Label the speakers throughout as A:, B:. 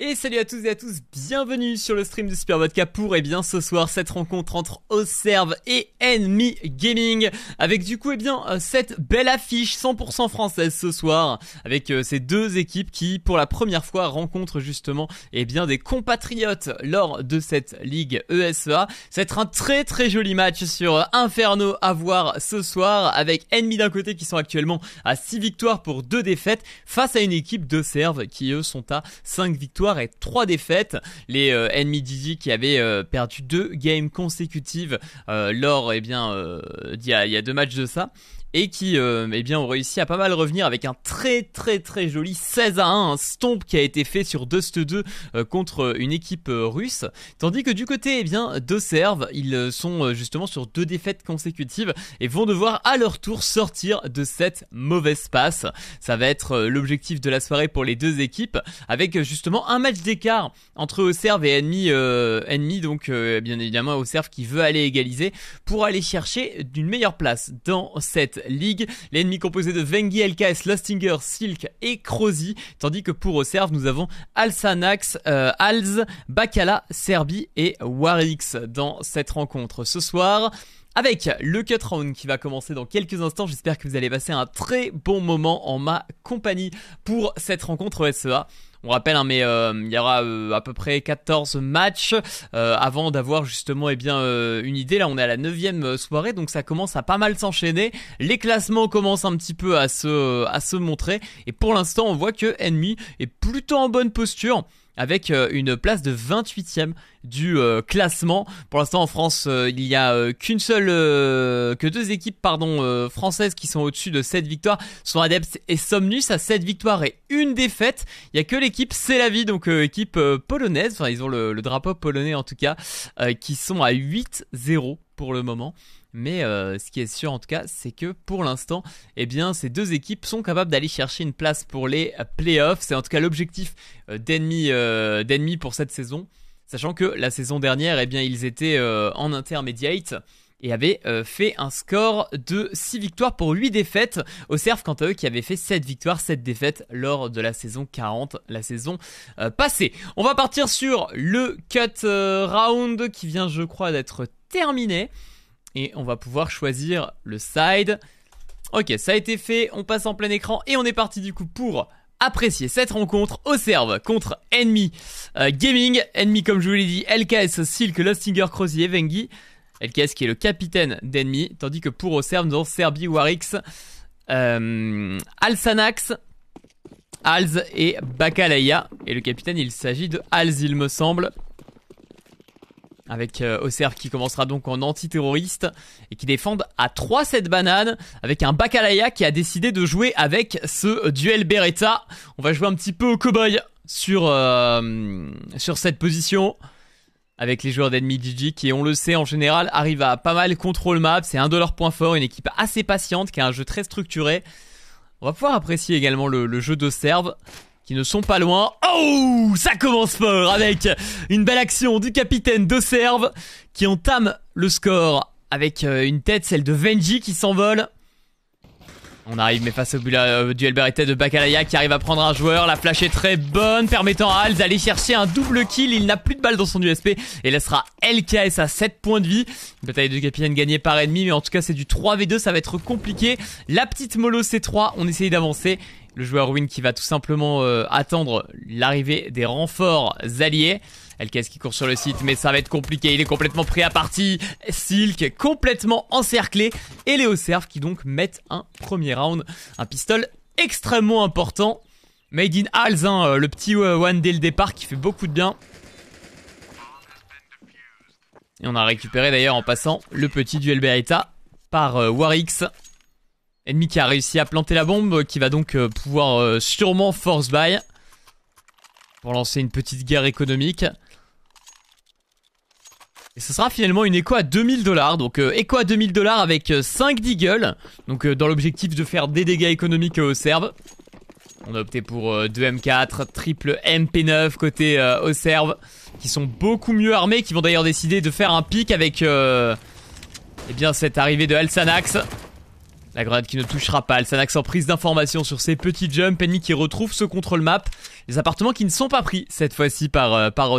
A: Et salut à tous et à tous, bienvenue sur le stream de Super Vodka pour et eh bien ce soir cette rencontre entre Oserve et Enemy Gaming avec du coup et eh bien euh, cette belle affiche 100% française ce soir avec euh, ces deux équipes qui pour la première fois rencontrent justement et eh bien des compatriotes lors de cette ligue ESEA. Ça va être un très très joli match sur euh, Inferno à voir ce soir avec Enemy d'un côté qui sont actuellement à 6 victoires pour 2 défaites face à une équipe de Serve qui eux sont à 5 victoires et trois défaites. Les euh, ennemis Didi qui avaient euh, perdu deux games consécutives euh, lors et eh bien il y, a deux matchs de ça et qui euh, eh bien, ont réussi à pas mal revenir avec un très très très joli 16 à 1, un stomp qui a été fait sur Dust 2 euh, contre euh, une équipe russe. Tandis que du côté eh bien, ils sont justement sur deux défaites consécutives et vont devoir à leur tour sortir de cette mauvaise passe. Ça va être l'objectif de la soirée pour les deux équipes, avec justement un match d'écart entre Serve et ennemi, ennemi donc bien évidemment Serve qui veut aller égaliser pour aller chercher d'une meilleure place dans cette Ligue, L'ennemi composé de Vengi, LKS, Lustinger, Silk et Crozy, tandis que pour Serve, nous avons Alsanax, Als, euh, Alz, Bakala, Serbi et Warix dans cette rencontre ce soir avec le cut round qui va commencer dans quelques instants. J'espère que vous allez passer un très bon moment en ma compagnie pour cette rencontre SEA. On rappelle, hein, mais euh, il y aura euh, à peu près 14 matchs euh, avant d'avoir justement eh bien, une idée. Là, on est à la 9 soirée, donc ça commence à pas mal s'enchaîner. Les classements commencent un petit peu à se, à se montrer. Et pour l'instant, on voit que Enemy est plutôt en bonne posture avec euh, une place de 28e du euh, classement. Pour l'instant en France, euh, il n'y a qu'une seule que deux équipes pardon françaises qui sont au-dessus de 7 victoires, sont adeptes et Somnus à 7 victoires et une défaite. Il n'y a que l'équipe C'est la vie donc équipe polonaise, enfin ils ont le, le, drapeau polonais en tout cas qui sont à 8-0 pour le moment. Mais euh, ce qui est sûr en tout cas, c'est que pour l'instant, eh bien, ces deux équipes sont capables d'aller chercher une place pour les playoffs. C'est en tout cas l'objectif euh, euh, d'ennemis pour cette saison, sachant que la saison dernière, eh bien, ils étaient en intermediate et avaient fait un score de 6 victoires pour 8 défaites au cerf quant à eux qui avaient fait 7 victoires, 7 défaites lors de la saison 40, la saison passée. On va partir sur le cut round qui vient je crois d'être terminé et on va pouvoir choisir le side. Ok, ça a été fait, on passe en plein écran et on est parti du coup pour apprécier cette rencontre au serve contre Ennemi euh, Gaming. Enemy, comme je vous l'ai dit, LKS, Silk, Lostinger, Crozier, Vengi. LKS qui est le capitaine d'Enemy, tandis que pour au serve, nous avons Serbi, Warix, euh, Alsanax, Alz et Bakalaya. Et le capitaine, il s'agit de Alz, il me semble avec euh, qui commencera donc en antiterroriste et qui défend à 3 cette banane avec un Bacalaya qui a décidé de jouer avec ce euh, duel Beretta. On va jouer un petit peu au cowboy sur, euh, sur cette position avec les joueurs d'ennemi GG qui, on le sait en général, arrivent à pas mal contrôle map. C'est un de leurs points forts, une équipe assez patiente qui a un jeu très structuré. On va pouvoir apprécier également le, le jeu de serve qui ne sont pas loin. Oh Ça commence fort avec une belle action du capitaine de Serve qui entame le score avec euh, une tête, celle de Venji qui s'envole. On arrive mais face au euh, duel Beretta de Bakalaya qui arrive à prendre un joueur. La flash est très bonne, permettant à HALS d'aller chercher un double kill. Il n'a plus de balles dans son USP et laissera LKS à 7 points de vie. bataille de capitaine gagnée par ennemi, mais en tout cas c'est du 3v2, ça va être compliqué. La petite mollo C3, on essaye d'avancer. Le joueur Win qui va tout simplement euh, attendre l'arrivée des renforts alliés. LKS qui court sur le site, mais ça va être compliqué. Il est complètement pris à partie. Silk complètement encerclé. Et Léo Serf qui donc mettent un premier round. Un pistol extrêmement important. Made in HALS hein, euh, le petit euh, one dès le départ qui fait beaucoup de bien. Et on a récupéré d'ailleurs en passant le petit duel Beretta par euh, Warix. Ennemi qui a réussi à planter la bombe, qui va donc pouvoir sûrement force buy pour lancer une petite guerre économique. Et ce sera finalement une écho à 2000 dollars. Donc écho euh, à 2000 dollars avec 5 euh, deagles. Donc euh, dans l'objectif de faire des dégâts économiques aux Serbes. On a opté pour 2M4, triple MP9 côté aux Serbes. Qui sont beaucoup mieux armés. Qui vont d'ailleurs décider de faire un pic avec... et eh bien cette arrivée de Alsanax. La grenade qui ne touchera pas. Alsanax en prise d'information sur ses petits jumps. Penny qui retrouve ce contrôle map. Les appartements qui ne sont pas pris cette fois-ci par, euh, par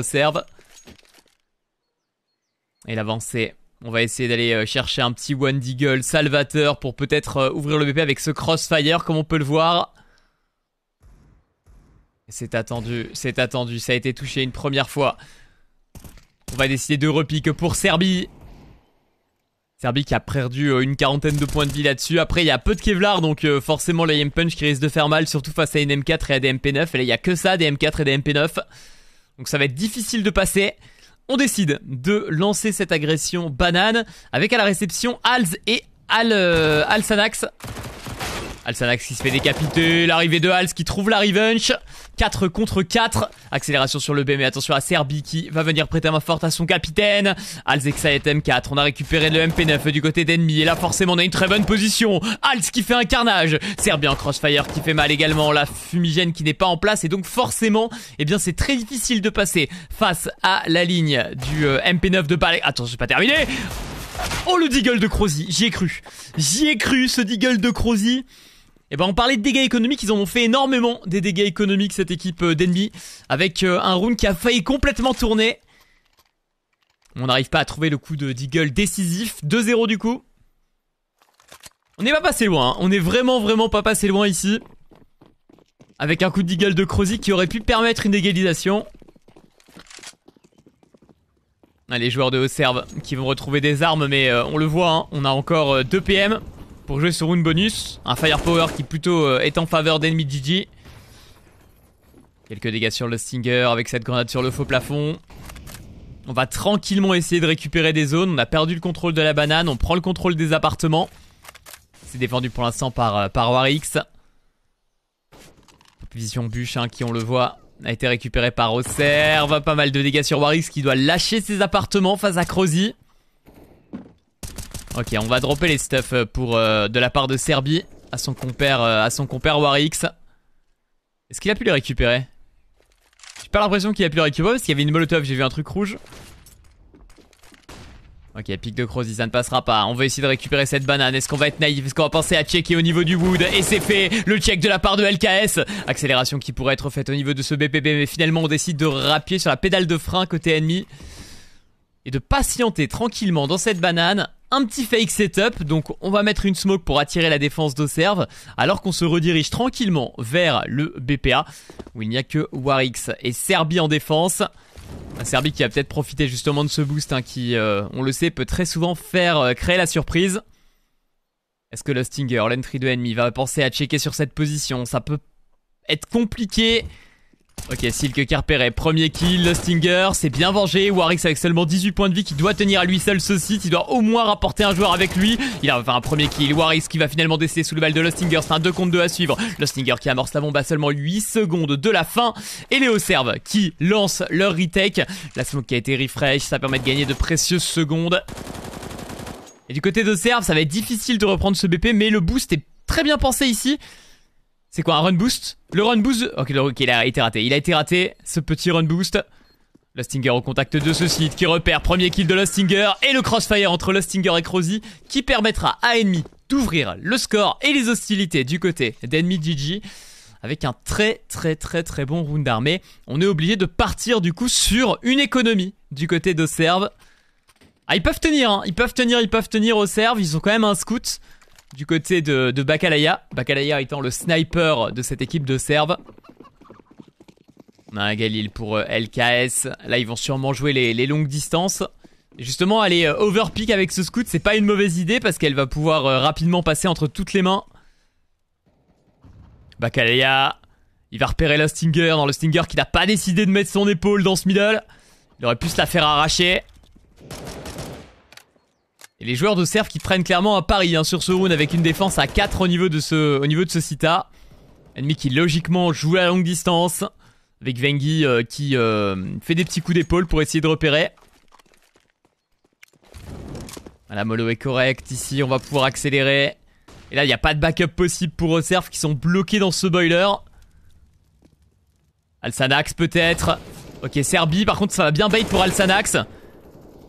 A: et l'avancée. On va essayer d'aller euh, chercher un petit One Deagle salvateur pour peut-être euh, ouvrir le BP avec ce crossfire comme on peut le voir. C'est attendu, c'est attendu, ça a été touché une première fois. On va décider de repique pour Serbie. Serbie qui a perdu euh, une quarantaine de points de vie là-dessus. Après, il y a peu de Kevlar, donc forcément, l'IM Punch qui risque de faire mal, surtout face à une M4 et à des MP9. Et là, il y a que ça, des M4 et des MP9. Donc ça va être difficile de passer on décide de lancer cette agression banane avec à la réception Alz et Al, euh, Alsanax qui se fait décapiter, l'arrivée de Hals qui trouve la revenge. 4 contre 4, accélération sur le B, mais attention à Serbi qui va venir prêter main forte à son capitaine. Hals et M4, on a récupéré le MP9 du côté d'ennemi, et là forcément on a une très bonne position. Hals qui fait un carnage, Serbi en crossfire qui fait mal également, la fumigène qui n'est pas en place, et donc forcément, eh bien c'est très difficile de passer face à la ligne du euh, MP9 de Palais. Attends, c'est pas terminé Oh le deagle de Crozy, j'y ai cru. J'y ai cru ce deagle de Crozy. Et eh ben on parlait de dégâts économiques, ils en ont fait énormément des dégâts économiques cette équipe euh, d'ennemi avec euh, un round qui a failli complètement tourner. On n'arrive pas à trouver le coup de Deagle décisif, 2-0 du coup. On n'est pas passé loin, hein. on n'est vraiment vraiment pas passé loin ici. Avec un coup de Deagle de Crozy qui aurait pu permettre une égalisation. les joueurs de haut serve qui vont retrouver des armes mais euh, on le voit, hein, on a encore 2 PM pour jouer sur une bonus. Un firepower qui plutôt euh, est en faveur d'ennemis GG. Quelques dégâts sur le Stinger avec cette grenade sur le faux plafond. On va tranquillement essayer de récupérer des zones. On a perdu le contrôle de la banane. On prend le contrôle des appartements. C'est défendu pour l'instant par, euh, par Warix. Vision bûche hein, qui on le voit a été récupéré par Osserve. Pas mal de dégâts sur Warix qui doit lâcher ses appartements face à Crozy. Ok, on va dropper les stuff euh, pour, euh, de la part de Serbie à son compère, euh, à son compère Warix. Est-ce qu'il a pu les récupérer J'ai pas l'impression qu'il a pu les récupérer parce qu'il y avait une molotov, j'ai vu un truc rouge. Ok, pic de cross, ça ne passera pas. On va essayer de récupérer cette banane. Est-ce qu'on va être naïf Est-ce qu'on va penser à checker au niveau du wood Et c'est fait Le check de la part de LKS Accélération qui pourrait être faite au niveau de ce BPB, mais finalement on décide de rappier sur la pédale de frein côté ennemi. Et de patienter tranquillement dans cette banane un petit fake setup, donc on va mettre une smoke pour attirer la défense d'Oserve, alors qu'on se redirige tranquillement vers le BPA, où il n'y a que Warix et Serbie en défense. Un Serbie qui a peut-être profité justement de ce boost, hein, qui, euh, on le sait, peut très souvent faire euh, créer la surprise. Est-ce que le Stinger, l'entry de ennemi, va penser à checker sur cette position Ça peut être compliqué. Ok, Silk Carperet, premier kill, Lostinger Stinger, c'est bien vengé. Warix avec seulement 18 points de vie qui doit tenir à lui seul ce site. Il doit au moins rapporter un joueur avec lui. Il a enfin un premier kill. Warix qui va finalement décéder sous le bal de Lostinger. C'est un 2 contre 2 à suivre. Lostinger qui amorce la bombe à seulement 8 secondes de la fin. Et Léo Serve qui lance leur retake. La smoke qui a été refresh, ça permet de gagner de précieuses secondes. Et du côté de Serve, ça va être difficile de reprendre ce BP, mais le boost est très bien pensé ici. C'est quoi un run boost Le run boost Ok, il a été raté. Il a été raté, ce petit run boost. Lustinger au contact de ce site qui repère premier kill de Lostinger. et le crossfire entre Lustinger et Crozy qui permettra à Ennemi d'ouvrir le score et les hostilités du côté d'Ennemi GG avec un très très très très bon round d'armée. On est obligé de partir du coup sur une économie du côté d'Oserve. Ah ils peuvent tenir, hein. ils peuvent tenir, ils peuvent tenir Oserve, ils ont quand même un scout du côté de, Bakalaya Bakalaya étant le sniper de cette équipe de serve. On a un Galil pour euh, LKS. Là, ils vont sûrement jouer les, longues distances. justement, aller euh, overpick avec ce scout, c'est pas une mauvaise idée parce qu'elle va pouvoir euh, rapidement passer entre toutes les mains. Bakalaya il va repérer le Stinger dans le Stinger qui n'a pas décidé de mettre son épaule dans ce middle. Il aurait pu se la faire arracher les joueurs de Serf qui prennent clairement un pari hein, sur ce round avec une défense à 4 au niveau de ce, au niveau de ce Cita. Ennemi qui logiquement joue à longue distance. Avec Vengi euh, qui euh, fait des petits coups d'épaule pour essayer de repérer. Voilà, Molo est correct. Ici, on va pouvoir accélérer. Et là, il n'y a pas de backup possible pour Serf qui sont bloqués dans ce boiler. Alsanax peut-être. Ok, Serbi par contre, ça va bien bait pour Alsanax.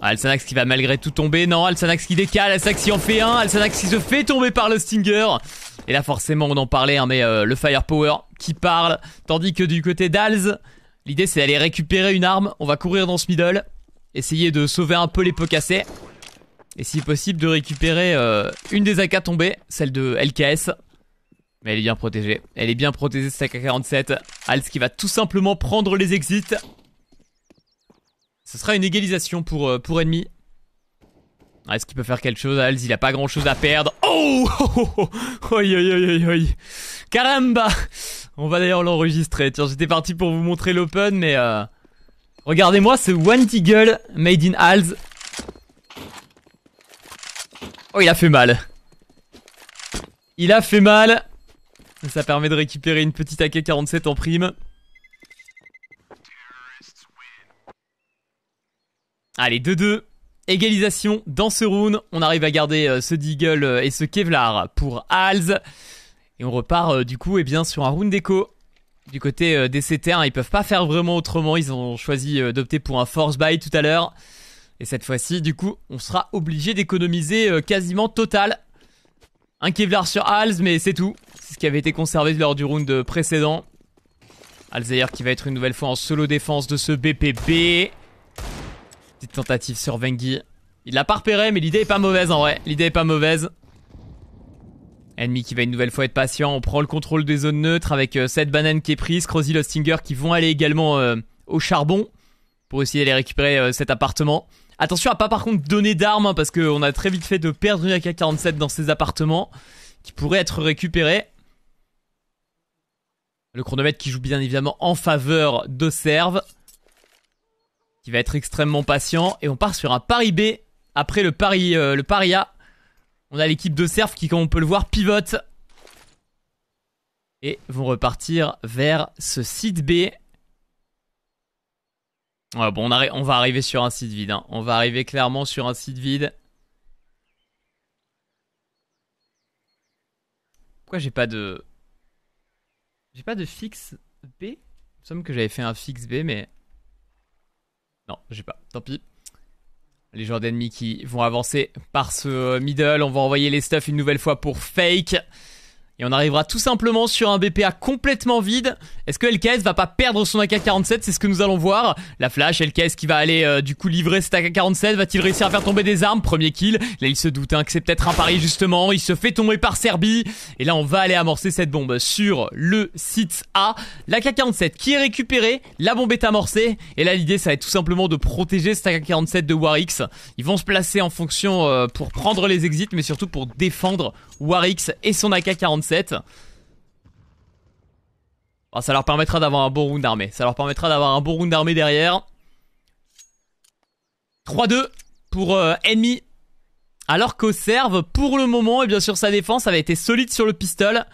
A: Alsanax qui va malgré tout tomber. Non, Alsanax qui décale, Alsanax qui en fait un, Alsanax qui se fait tomber par le Stinger. Et là forcément on en parlait, hein, mais euh, le Firepower qui parle, tandis que du côté d'Alz l'idée c'est d'aller récupérer une arme, on va courir dans ce middle, essayer de sauver un peu les pots cassés, et si possible de récupérer euh, une des AK tombées, celle de LKS. Mais elle est bien protégée, elle est bien protégée cette AK-47. Als qui va tout simplement prendre les exits, ce sera une égalisation pour, euh, pour ennemi. Ah, est-ce qu'il peut faire quelque chose Alz, il a pas grand chose à perdre. Oh oh, oh, Oi, oi, oi, Caramba On va d'ailleurs l'enregistrer. Tiens, j'étais parti pour vous montrer l'open, mais... Euh, regardez-moi ce One Deagle made in Alz. Oh, il a fait mal. Il a fait mal. Ça permet de récupérer une petite AK-47 en prime. Allez, 2-2. Égalisation dans ce round. On arrive à garder euh, ce Deagle euh, et ce Kevlar pour Hals. Et on repart euh, du coup eh bien, sur un round d'écho. Du côté des CT1, ils peuvent pas faire vraiment autrement. Ils ont choisi d'opter pour un force buy tout à l'heure. Et cette fois-ci, du coup, on sera obligé d'économiser quasiment total. Un Kevlar sur Hals, mais c'est tout. C'est ce qui avait été conservé lors du round précédent. Alzair qui va être une nouvelle fois en solo défense de ce BPB. Petite tentative sur Vengi. Il l'a pas repéré, mais l'idée est pas mauvaise en vrai. L'idée est pas mauvaise. Ennemi qui va une nouvelle fois être patient. On prend le contrôle des zones neutres avec cette euh, banane qui est prise. Crozy, Lostinger qui vont aller également euh, au charbon pour essayer d'aller récupérer euh, cet appartement. Attention à pas par contre donner d'armes hein, parce qu'on a très vite fait de perdre une AK-47 dans ces appartements qui pourraient être récupérés. Le chronomètre qui joue bien évidemment en faveur de serve qui va être extrêmement patient. Et on part sur un pari B après le pari, euh, le paria A. On a l'équipe de Cerf qui, comme on peut le voir, pivote. Et vont repartir vers ce site B. bon, on, va arriver sur un site vide. Hein. On va arriver clairement sur un site vide. Pourquoi j'ai pas de... J'ai pas de fixe B Il me semble que j'avais fait un fixe B, mais... Non, j'ai pas. Tant pis. Les joueurs d'ennemis qui vont avancer par ce middle. On va envoyer les stuff une nouvelle fois pour fake. Et on arrivera tout simplement sur un BPA complètement vide. Est-ce que LKS va pas perdre son AK-47 C'est ce que nous allons voir. La flash, LKS qui va aller euh, du coup livrer cet AK-47. Va-t-il réussir à faire tomber des armes Premier kill. Là, il se doute hein, que c'est peut-être un pari justement. Il se fait tomber par Serbie. Et là, on va aller amorcer cette bombe sur le site A. L'AK-47 qui est récupéré La bombe est amorcée. Et là, l'idée, ça va être tout simplement de protéger cet AK-47 de Warix. Ils vont se placer en fonction euh, pour prendre les exits, mais surtout pour défendre Warix et son AK-47. Ah, ça leur permettra d'avoir un bon round d'armée. Ça leur permettra d'avoir un bon round d'armée derrière. 3-2 pour euh, ennemi. Alors qu'au serve, pour le moment, et eh bien sûr sa défense avait été solide sur le pistol.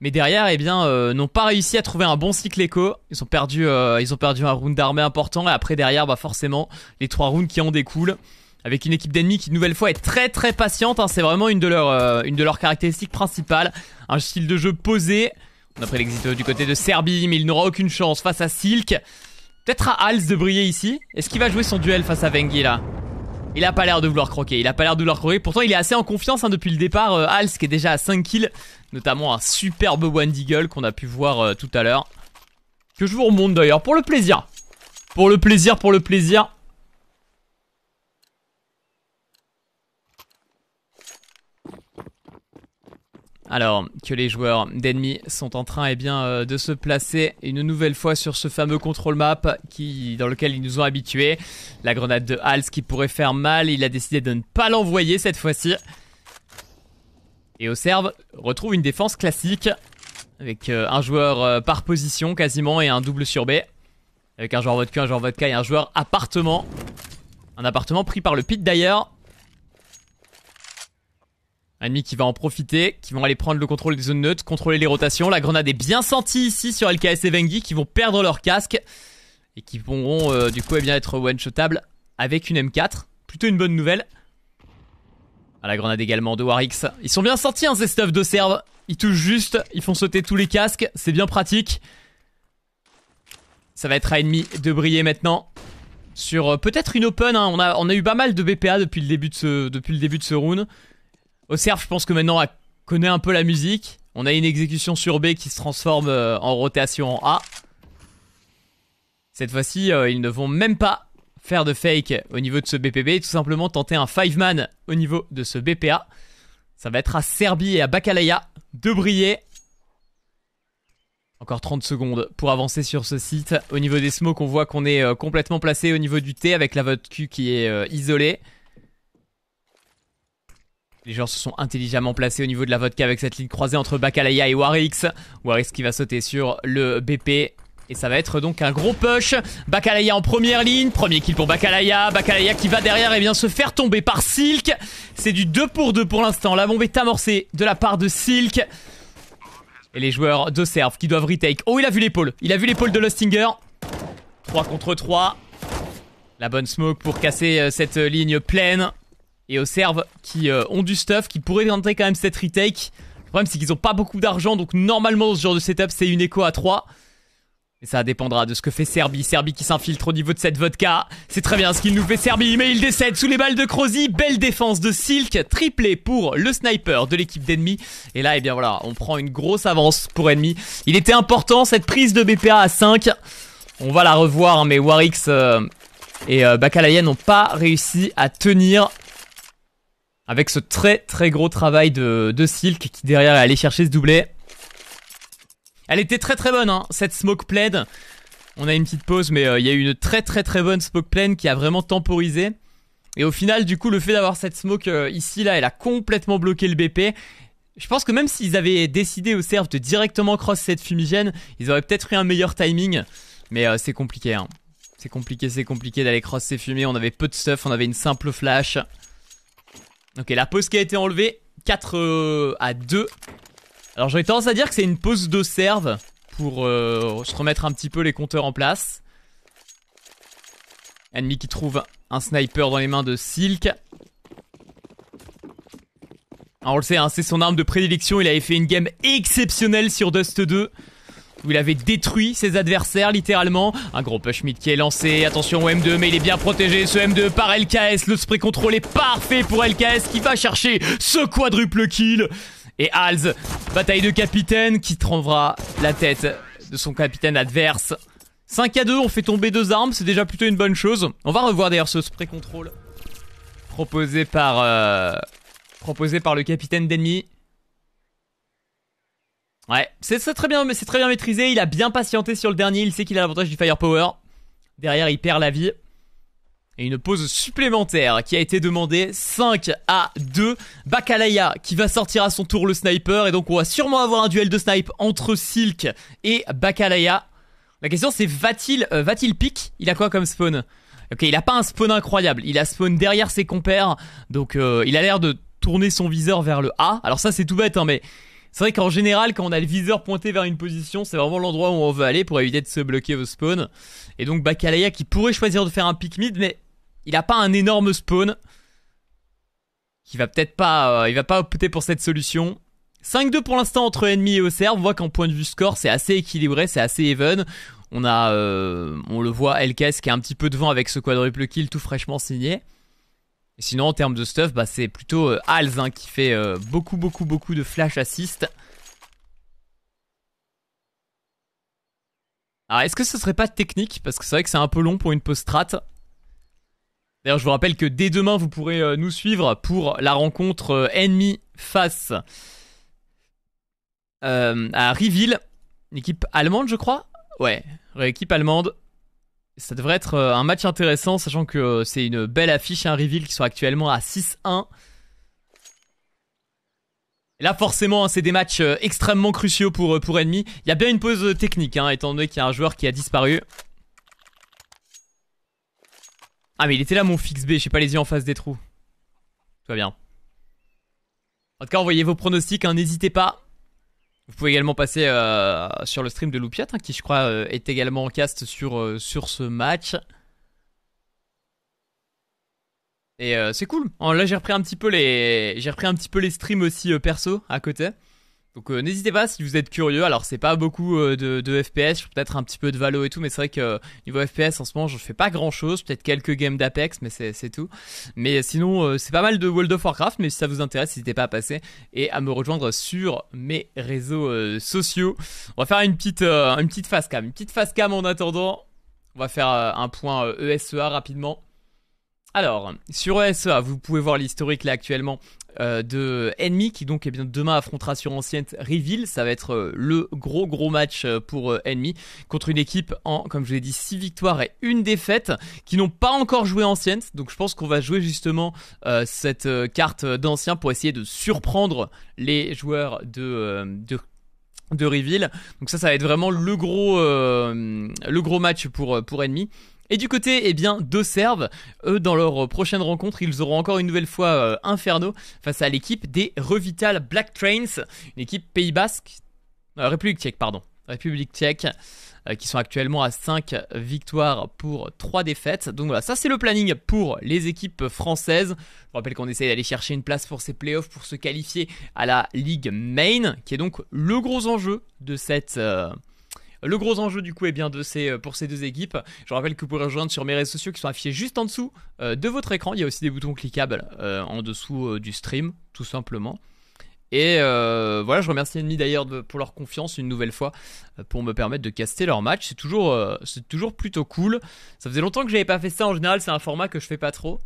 A: Mais derrière, eh bien, euh, n'ont pas réussi à trouver un bon cycle écho. Ils ont perdu, euh, ils ont perdu un round d'armée important. Et après, derrière, bah, forcément, les trois rounds qui en découlent avec une équipe d'ennemis qui, nouvelle fois, est très très patiente. Hein. C'est vraiment une de, leurs, euh, une de leurs caractéristiques principales. Un style de jeu posé. On a pris l'exito du côté de Serbie, mais il n'aura aucune chance face à Silk. Peut-être à Hals de briller ici. Est-ce qu'il va jouer son duel face à Vengi là il a pas l'air de vouloir croquer, il a pas l'air de vouloir croquer. Pourtant, il est assez en confiance hein, depuis le départ. Euh, Hals qui est déjà à 5 kills, notamment un superbe One qu'on a pu voir euh, tout à l'heure. Que je vous remonte d'ailleurs, pour le plaisir. Pour le plaisir, pour le plaisir. Alors que les joueurs d'ennemis sont en train eh bien, euh, de se placer une nouvelle fois sur ce fameux contrôle map qui, dans lequel ils nous ont habitués. La grenade de Hals qui pourrait faire mal, il a décidé de ne pas l'envoyer cette fois-ci. Et au serve, retrouve une défense classique avec euh, un joueur euh, par position quasiment et un double sur B. Avec un joueur vodka, un joueur vodka et un joueur appartement. Un appartement pris par le pit d'ailleurs. Un ennemi qui va en profiter, qui vont aller prendre le contrôle des zones neutres, contrôler les rotations. La grenade est bien sentie ici sur LKS et Vengi qui vont perdre leur casque et qui vont euh, du coup eh bien, être one shotables avec une M4. Plutôt une bonne nouvelle. Ah, la grenade également de Warix. Ils sont bien sortis hein, ces stuff de serve. Ils touchent juste, ils font sauter tous les casques. C'est bien pratique. Ça va être à ennemi de briller maintenant sur euh, peut-être une open. Hein. On, a, on a eu pas mal de BPA depuis le début de depuis le début de ce round. Au serf, je pense que maintenant, on connaît un peu la musique. On a une exécution sur B qui se transforme euh, en rotation en A. Cette fois-ci, euh, ils ne vont même pas faire de fake au niveau de ce BPB tout simplement tenter un five man au niveau de ce BPA. Ça va être à Serbie et à Bakalaya. de briller. Encore 30 secondes pour avancer sur ce site. Au niveau des smokes, on voit qu'on est euh, complètement placé au niveau du T avec la vote Q qui est isolée. Les joueurs se sont intelligemment placés au niveau de la vodka avec cette ligne croisée entre Bakalaya et Warix. Warix qui va sauter sur le BP. Et ça va être donc un gros push. Bakalaya en première ligne. Premier kill pour Bakalaya. Bakalaya qui va derrière et vient se faire tomber par Silk. C'est du 2 pour 2 pour l'instant. La bombe est amorcée de la part de Silk. Et les joueurs de Serve qui doivent retake. Oh, il a vu l'épaule. Il a vu l'épaule de Lustinger. 3 contre 3. La bonne smoke pour casser euh, cette euh, ligne pleine et aux serves qui euh, ont du stuff, qui pourraient tenter quand même cette retake. Le problème, c'est qu'ils n'ont pas beaucoup d'argent, donc normalement, ce genre de setup, c'est une écho à 3. Et ça dépendra de ce que fait Serbie. Serbie qui s'infiltre au niveau de cette vodka. C'est très bien ce qu'il nous fait Serbie, mais il décède sous les balles de Crozy. Belle défense de Silk, triplé pour le sniper de l'équipe d'ennemis. Et là, eh bien voilà, on prend une grosse avance pour ennemi. Il était important cette prise de BPA à 5. On va la revoir, hein, mais Warix euh, et euh, n'ont pas réussi à tenir avec ce très très gros travail de, Silk qui derrière est allé chercher ce doublé. Elle était très très bonne, hein, cette smoke plaid. On a une petite pause, mais euh, il y a eu une très très très bonne smoke plaid qui a vraiment temporisé. Et au final, du coup, le fait d'avoir cette smoke euh, ici, là, elle a complètement bloqué le BP. Je pense que même s'ils avaient décidé au serve de directement cross cette fumigène, ils auraient peut-être eu un meilleur timing. Mais euh, c'est compliqué, hein. C'est compliqué, c'est compliqué d'aller cross ces fumées. On avait peu de stuff, on avait une simple flash. Ok, la pose qui a été enlevée, 4 euh, à 2. Alors j'aurais tendance à dire que c'est une pause de serve pour euh, se remettre un petit peu les compteurs en place. Ennemi qui trouve un sniper dans les mains de Silk. Alors on le sait, hein, c'est son arme de prédilection. Il avait fait une game exceptionnelle sur Dust 2 il avait détruit ses adversaires littéralement. Un gros push qui est lancé. Attention au M2, mais il est bien protégé ce M2 par LKS. Le spray contrôle est parfait pour LKS qui va chercher ce quadruple kill. Et HALS. bataille de capitaine qui tremvera la tête de son capitaine adverse. 5 à 2, on fait tomber deux armes, c'est déjà plutôt une bonne chose. On va revoir d'ailleurs ce spray contrôle. proposé par euh, proposé par le capitaine d'ennemi. Ouais, c'est très bien, c'est très bien maîtrisé. Il a bien patienté sur le dernier. Il sait qu'il a l'avantage du firepower. Derrière, il perd la vie. Et une pause supplémentaire qui a été demandée 5 à 2. Bakalaya qui va sortir à son tour le sniper. Et donc on va sûrement avoir un duel de snipe entre Silk et Bakalaya. La question c'est va-t-il euh, va Il a quoi comme spawn Ok, il a pas un spawn incroyable. Il a spawn derrière ses compères. Donc euh, il a l'air de tourner son viseur vers le A. Alors ça c'est tout bête, hein, mais c'est vrai qu'en général, quand on a le viseur pointé vers une position, c'est vraiment l'endroit où on veut aller pour éviter de se bloquer au spawn. Et donc Bakalaya qui pourrait choisir de faire un pick mid, mais il n'a pas un énorme spawn. Il va peut-être pas, euh, il va pas opter pour cette solution. 5-2 pour l'instant entre ennemis et au On voit qu'en point de vue score, c'est assez équilibré, c'est assez even. On a, euh, on le voit, LKS qui est un petit peu devant avec ce quadruple kill tout fraîchement signé. Et sinon, en termes de stuff, bah, c'est plutôt euh, Hals hein, qui fait euh, beaucoup, beaucoup, beaucoup de flash assist. Alors, est-ce que ce serait pas technique Parce que c'est vrai que c'est un peu long pour une post-strat. D'ailleurs, je vous rappelle que dès demain, vous pourrez euh, nous suivre pour la rencontre ennemie face à Riville. Une équipe allemande, je crois Ouais, équipe allemande. Ça devrait être euh, un match intéressant, sachant que euh, c'est une belle affiche et un hein, reveal qui sont actuellement à 6-1. Là, forcément, hein, c'est des matchs euh, extrêmement cruciaux pour, pour Il y a bien une pause technique, hein, étant donné qu'il y a un joueur qui a disparu. Ah, mais il était là, mon fixe B. J'ai pas les yeux en face des trous. Tout va bien. En tout cas, envoyez vos pronostics, n'hésitez pas. Vous pouvez également passer euh, sur le stream de Loupiat, hein, qui je crois euh, est également en cast sur, euh, sur ce match. Et c'est cool. là j'ai repris un petit peu les j'ai repris un petit peu les streams aussi perso à côté. Donc euh, n'hésitez pas si vous êtes curieux. Alors c'est pas beaucoup euh, de, FPS, peut-être un petit peu de Valo et tout, mais c'est vrai que euh, niveau FPS en ce moment je fais pas grand chose, peut-être quelques games d'Apex, mais c'est tout. Mais sinon c'est pas mal de World of Warcraft, mais si ça vous intéresse n'hésitez pas à passer et à me rejoindre sur mes réseaux sociaux. On va faire une petite une petite face cam, une petite face cam en attendant. On va faire un point ESEA e rapidement. Alors, sur ESA, e vous pouvez voir l'historique là actuellement euh, de Enemy qui donc eh bien, demain affrontera sur Ancienne Reveal. Ça va être euh, le gros gros match euh, pour Enemy contre une équipe en, comme je l'ai dit, 6 victoires et une défaite qui n'ont pas encore joué Ancienne. Donc je pense qu'on va jouer justement cette carte d'ancien pour essayer de surprendre les joueurs de, de de Reveal. Donc ça, ça va être vraiment le gros, le gros match pour, pour Enemy. Et du côté eh bien, de eux, dans leur prochaine rencontre, ils auront encore une nouvelle fois euh, Inferno face à l'équipe des Revital Black Trains, une équipe Pays Basque, euh, République tchèque, pardon, République tchèque, euh, qui sont actuellement à 5 victoires pour 3 défaites. Donc voilà, ça c'est le planning pour les équipes françaises. Je vous rappelle qu'on essaie d'aller chercher une place pour ces playoffs pour se qualifier à la Ligue Main, qui est donc le gros enjeu de cette le gros enjeu du coup est eh bien de euh, pour ces deux équipes. Je rappelle que vous pouvez rejoindre sur mes réseaux sociaux qui sont affichés juste en dessous euh, de votre écran. Il y a aussi des boutons cliquables euh, en dessous du stream, tout simplement. Et voilà, je remercie Enemy d'ailleurs pour leur confiance une nouvelle fois pour me permettre de caster leur match. C'est toujours, c'est toujours plutôt cool. Ça faisait longtemps que j'avais pas fait ça en général, c'est un format que je fais pas trop.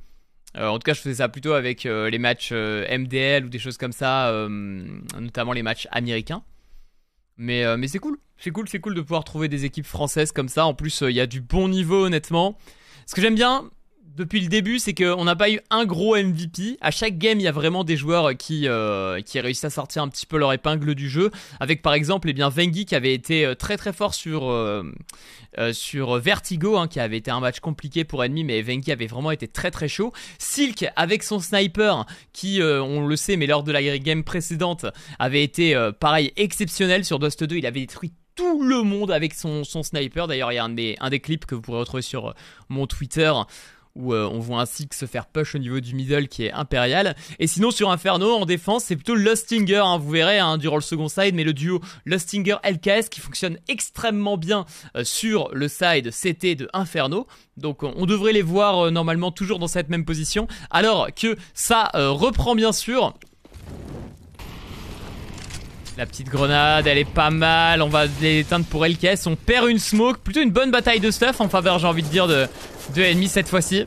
A: en tout cas, je faisais ça plutôt avec les matchs MDL ou des choses comme ça, notamment les matchs américains. Euh, mais, c'est cool. C'est cool, c'est cool de pouvoir trouver des équipes françaises comme ça. En plus, euh, il y a du bon niveau, honnêtement. Ce que j'aime bien, depuis le début, c'est qu'on n'a pas eu un gros MVP. À chaque game, il y a vraiment des joueurs qui, euh, qui réussissent à sortir un petit peu leur épingle du jeu. Avec par exemple, eh bien, Vengi qui avait été euh, très très fort sur, euh, sur Vertigo, hein, qui avait été un match compliqué pour Ennemi, mais Vengi avait vraiment été très très chaud. Silk avec son sniper, qui on le sait, mais lors de la game précédente, avait été pareil exceptionnel sur Dust 2. Il avait détruit tout le monde avec son, sniper. D'ailleurs, il y a un des, un des clips que vous pourrez retrouver sur mon Twitter où euh, on voit ainsi que se faire push au niveau du middle qui est impérial. Et sinon sur Inferno en défense c'est plutôt Lustinger, hein. vous verrez hein, durant le second side, mais le duo Lustinger LKS qui fonctionne extrêmement bien euh, sur le side CT de Inferno. Donc on devrait les voir euh, normalement toujours dans cette même position. Alors que ça reprend bien sûr la petite grenade, elle est pas mal. On va l'éteindre pour LKS. On perd une smoke. Plutôt une bonne bataille de stuff en faveur, j'ai envie de dire, de, de ennemis cette fois-ci.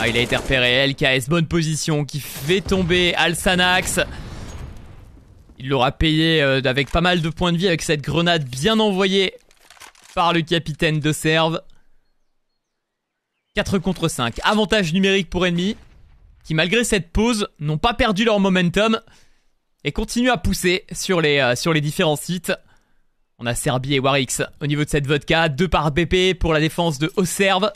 A: Ah, il a été repéré. LKS, bonne position, qui fait tomber Alsanax. Il l'aura payé euh, avec pas mal de points de vie, avec cette grenade bien envoyée par le capitaine de serve. 4 contre 5. Avantage numérique pour ennemi qui malgré cette pause, n'ont pas perdu leur momentum et continue à pousser sur les, euh, sur les différents sites. On a Serbie et Warix au niveau de cette vodka, Deux par BP pour la défense de Auxerve.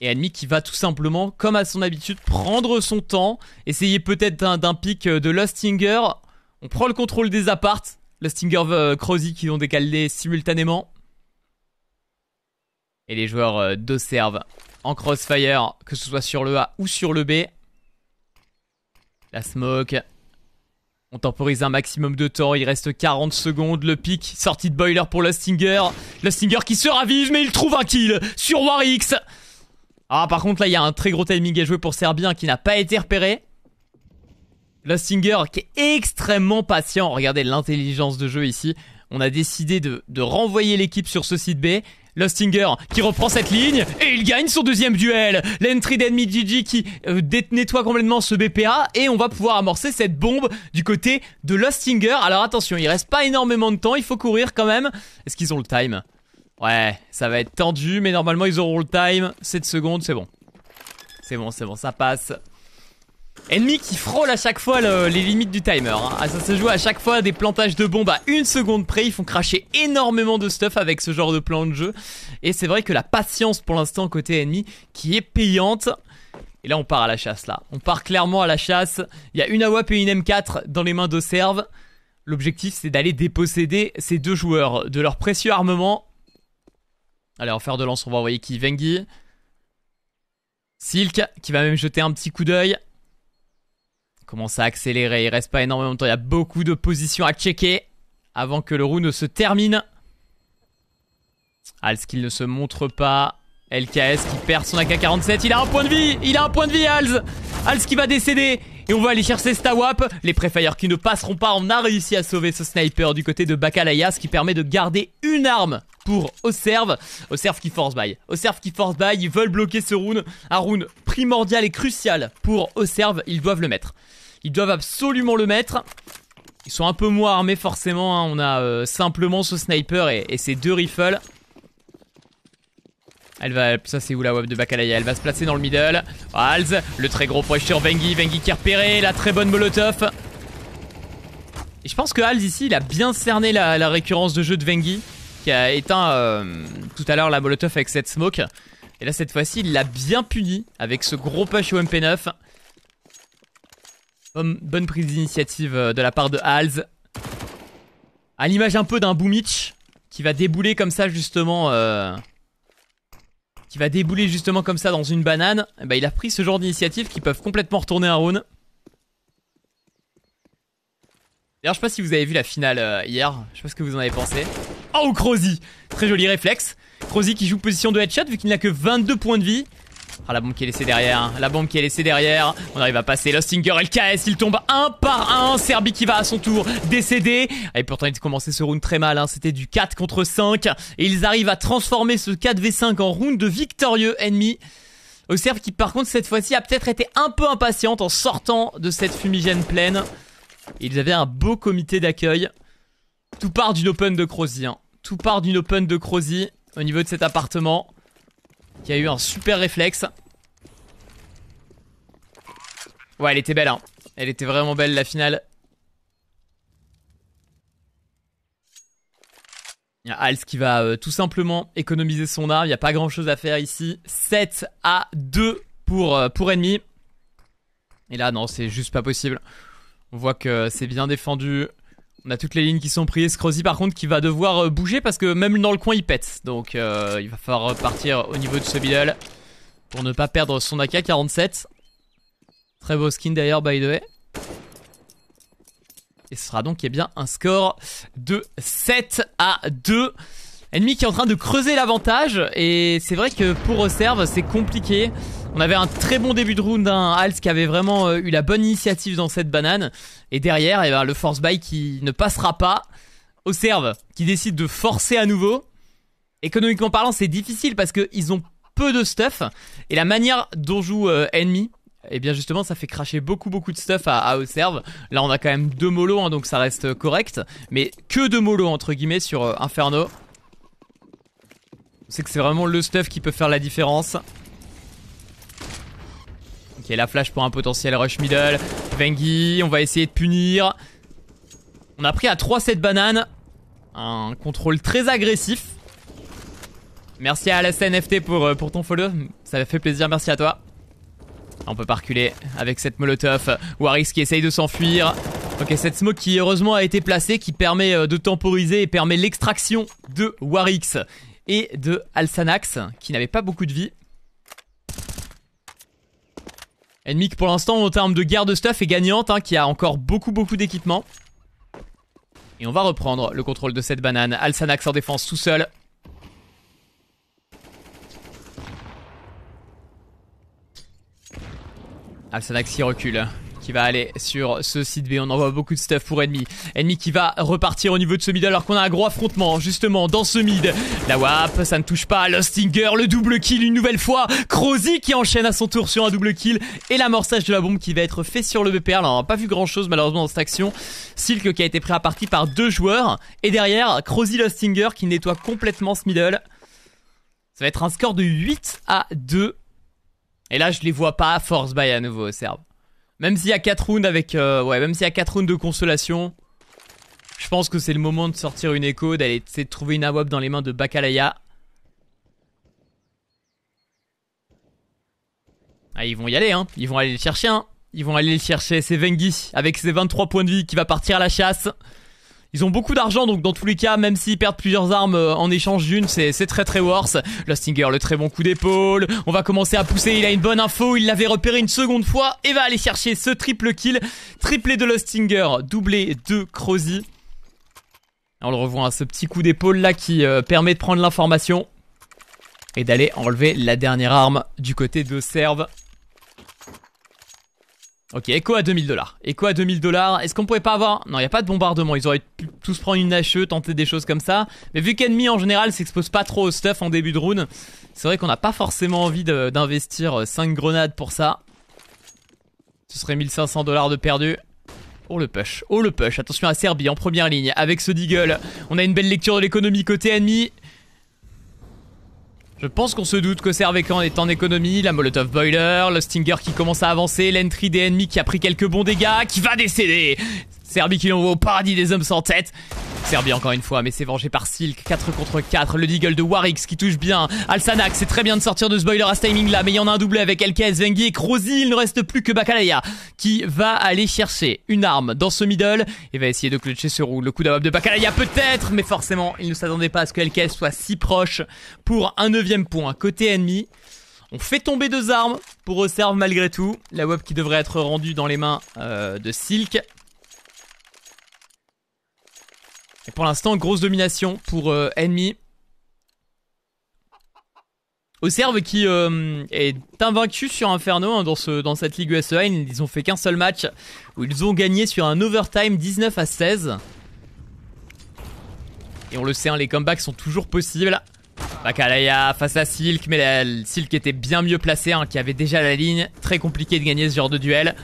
A: Et Ennemi qui va tout simplement, comme à son habitude, prendre son temps, essayer peut-être d'un pic euh, de Lustinger. On prend le contrôle des appartes. Lustinger, euh, Crozy qui vont décalé simultanément. Et les joueurs euh, en crossfire, que ce soit sur le A ou sur le B. La smoke on temporise un maximum de temps, il reste 40 secondes, le pic, sortie de boiler pour Lustinger. Stinger. qui se ravive mais il trouve un kill sur Warix. Ah par contre là il y a un très gros timing à jouer pour Serbien qui n'a pas été repéré. Lustinger qui est extrêmement patient, regardez l'intelligence de jeu ici. On a décidé de, de renvoyer l'équipe sur ce site B. Lostinger qui reprend cette ligne et il gagne son deuxième duel. L'entry d'ennemi Gigi qui euh, nettoie complètement ce BPA et on va pouvoir amorcer cette bombe du côté de Lostinger Alors attention, il reste pas énormément de temps, il faut courir quand même. Est-ce qu'ils ont le time Ouais, ça va être tendu, mais normalement ils auront le time. 7 secondes, c'est bon. C'est bon, c'est bon, ça passe. Ennemi qui frôle à chaque fois les limites du timer. Hein. Ah, ça se joue à chaque fois des plantages de bombes à une seconde près. Ils font cracher énormément de stuff avec ce genre de plan de jeu. Et c'est vrai que la patience pour l'instant côté ennemi qui est payante. Et là on part à la chasse là. On part clairement à la chasse. Il y a une AWAP et une M4 dans les mains d'Oserve. L'objectif c'est d'aller déposséder ces deux joueurs de leur précieux armement. Allez en faire de lance on va envoyer qui Vengi. Silk qui va même jeter un petit coup d'œil commence à accélérer. Il reste pas énormément de temps. Il y a beaucoup de positions à checker avant que le round ne se termine. qui ne se montre pas. LKS qui perd son AK-47. Il a un point de vie. Il a un point de vie, Als. Als qui va décéder. Et on va aller chercher Stawap. Les préfires qui ne passeront pas. On a réussi à sauver ce sniper du côté de Bakalayas qui permet de garder une arme pour Osserve, Osserve qui force by. serve qui force by. Ils veulent bloquer ce rune. Un rune primordial et crucial pour Osserve, Ils doivent le mettre. Ils doivent absolument le mettre. Ils sont un peu moins armés forcément. Hein. On a euh, simplement ce sniper et, et ses deux rifles. Elle va, ça c'est où la web de Bakalaya Elle va se placer dans le middle. Hals, le très gros push sur Vengi. Vengi qui est repéré, la très bonne Molotov. Et je pense que Hals ici, il a bien cerné la, la récurrence de jeu de Vengi qui a éteint euh, tout à l'heure la Molotov avec cette smoke. Et là, cette fois-ci, il l'a bien puni avec ce gros push au MP9. bonne prise d'initiative euh, de la part de Hals À l'image un peu d'un Boomich qui va débouler comme ça justement... Euh, qui va débouler justement comme ça dans une banane. Eh ben, il a pris ce genre d'initiative qui peuvent complètement retourner un round. je sais pas si vous avez vu la finale euh, hier. Je sais pas ce que vous en avez pensé. Oh, Crozy Très joli réflexe. Crozy qui joue position de headshot vu qu'il n'a que 22 points de vie. Ah, la bombe qui est laissée derrière. La bombe qui est laissée derrière. On arrive à passer. Lostinger KS Il tombe un par un. Serbi qui va à son tour décédé. Et pourtant, ils commencé ce round très mal. Hein. C'était du 4 contre 5. Et ils arrivent à transformer ce 4v5 en round de victorieux ennemi. Au Serbi qui, par contre, cette fois-ci a peut-être été un peu impatiente en sortant de cette fumigène pleine ils avaient un beau comité d'accueil. Tout part d'une open de Crozy. Hein. Tout part d'une open de Crozy au niveau de cet appartement. Qui a eu un super réflexe. Ouais, elle était belle. Hein. Elle était vraiment belle la finale. Il y a Als qui va euh, tout simplement économiser son arme. Il n'y a pas grand chose à faire ici. 7 à 2 pour, euh, pour ennemi. Et là, non, c'est juste pas possible. On voit que c'est bien défendu. On a toutes les lignes qui sont prises. Scrozy par contre qui va devoir euh, bouger parce que même dans le coin il pète. Donc euh, il va falloir partir au niveau de ce middle pour ne pas perdre son AK-47. Très beau skin d'ailleurs by the way. Et ce sera donc eh bien un score de 7 à 2. Ennemi qui est en train de creuser l'avantage et c'est vrai que pour serve c'est compliqué. On avait un très bon début de round d'un hein. Hals qui avait vraiment euh, eu la bonne initiative dans cette banane et derrière eh ben, le force buy qui ne passera pas. Serve qui décide de forcer à nouveau. Économiquement parlant c'est difficile parce qu'ils ont peu de stuff et la manière dont joue euh, Ennemi et eh bien justement ça fait cracher beaucoup beaucoup de stuff à, à Là on a quand même deux molos hein, donc ça reste euh, correct mais que deux molos entre guillemets sur Inferno. C'est que c'est vraiment le stuff qui peut faire la différence. Ok, la flash pour un potentiel rush middle. Vengi, on va essayer de punir. On a pris à 3 cette banane. Un contrôle très agressif. Merci à la CNFT pour, euh, pour ton follow. Ça fait plaisir, merci à toi. On peut parculer avec cette molotov. Warix qui essaye de s'enfuir. Ok, cette smoke qui heureusement a été placée, qui permet euh, de temporiser et permet l'extraction de Warix et de Alsanax qui n'avait pas beaucoup de vie. Ennemi qui pour l'instant en termes de guerre de stuff est gagnante hein, qui a encore beaucoup beaucoup d'équipement Et on va reprendre le contrôle de cette banane. Alsanax en défense tout seul. Alsanax qui recule qui va aller sur ce site B. On envoie beaucoup de stuff pour ennemi. Ennemi qui va repartir au niveau de ce middle. alors qu'on a un gros affrontement justement dans ce mid. La WAP, ça ne touche pas. à le double kill une nouvelle fois. Crozy qui enchaîne à son tour sur un double kill et l'amorçage de la bombe qui va être fait sur le BPR. Alors on n'a pas vu grand chose malheureusement dans cette action. Silk qui a été pris à partie par deux joueurs. Et derrière, Crozy Lostinger qui nettoie complètement ce middle. Ça va être un score de 8 à 2. Et là, je les vois pas force by à nouveau au Serbe. Même s'il y a 4 rounds avec... Euh, ouais, même s'il y a 4 de consolation, je pense que c'est le moment de sortir une écho, d'aller de trouver une AWAP dans les mains de Bakalaya. Ah, ils vont y aller, hein. Ils vont aller le chercher, hein. Ils vont aller le chercher. C'est Vengi, avec ses 23 points de vie, qui va partir à la chasse. Ils ont beaucoup d'argent, donc dans tous les cas, même s'ils perdent plusieurs armes euh, en échange d'une, c'est très très worse. Lostinger, le très bon coup d'épaule. On va commencer à pousser, il a une bonne info, il l'avait repéré une seconde fois et va aller chercher ce triple kill. Triplé de Lostinger, doublé de Crozy. On le revoit à hein, ce petit coup d'épaule là qui euh, permet de prendre l'information et d'aller enlever la dernière arme du côté de Serve. Ok, écho à 2000 dollars. Echo à 2000 dollars. Est-ce qu'on pourrait pas avoir. Non, il a pas de bombardement. Ils auraient pu tous prendre une hache, tenter des choses comme ça. Mais vu qu'ennemi en général s'expose pas trop au stuff en début de round, c'est vrai qu'on n'a pas forcément envie d'investir 5 euh, grenades pour ça. Ce serait 1500 dollars de perdu. Oh le push, oh le push, attention à Serbie en première ligne avec ce Deagle. On a une belle lecture de l'économie côté ennemi. Je pense qu'on se doute que Servécan est en économie, la Molotov Boiler, le Stinger qui commence à avancer, l'entry des ennemis qui a pris quelques bons dégâts, qui va décéder Serbie qui l'envoie au paradis des hommes sans tête. Serbie encore une fois, mais c'est vengé par Silk. 4 contre 4. Le deagle de Warix qui touche bien. Alsanak, c'est très bien de sortir de ce boiler à ce timing là, mais il y en a un doublé avec LKS, Vengi et Il ne reste plus que Bakalaya qui va aller chercher une arme dans ce middle et va essayer de clutcher ce roule. Le coup d'avab de Bakalaya peut-être, mais forcément, il ne s'attendait pas à ce que LKS soit si proche pour un neuvième point. Côté ennemi, on fait tomber deux armes pour Reserve malgré tout. La web qui devrait être rendue dans les mains euh, de Silk. Et pour l'instant, grosse domination pour euh, Enemy Au serve qui euh, est invaincu sur Inferno hein, dans, cette Ligue USEA. Ils ont fait qu'un seul match où ils ont gagné sur un overtime 19 à 16. Et on le sait, hein, les comebacks sont toujours possibles. Bakalaya face à Silk, mais Silk était bien mieux placé, hein, qui avait déjà la ligne. Très compliqué de gagner ce genre de duel.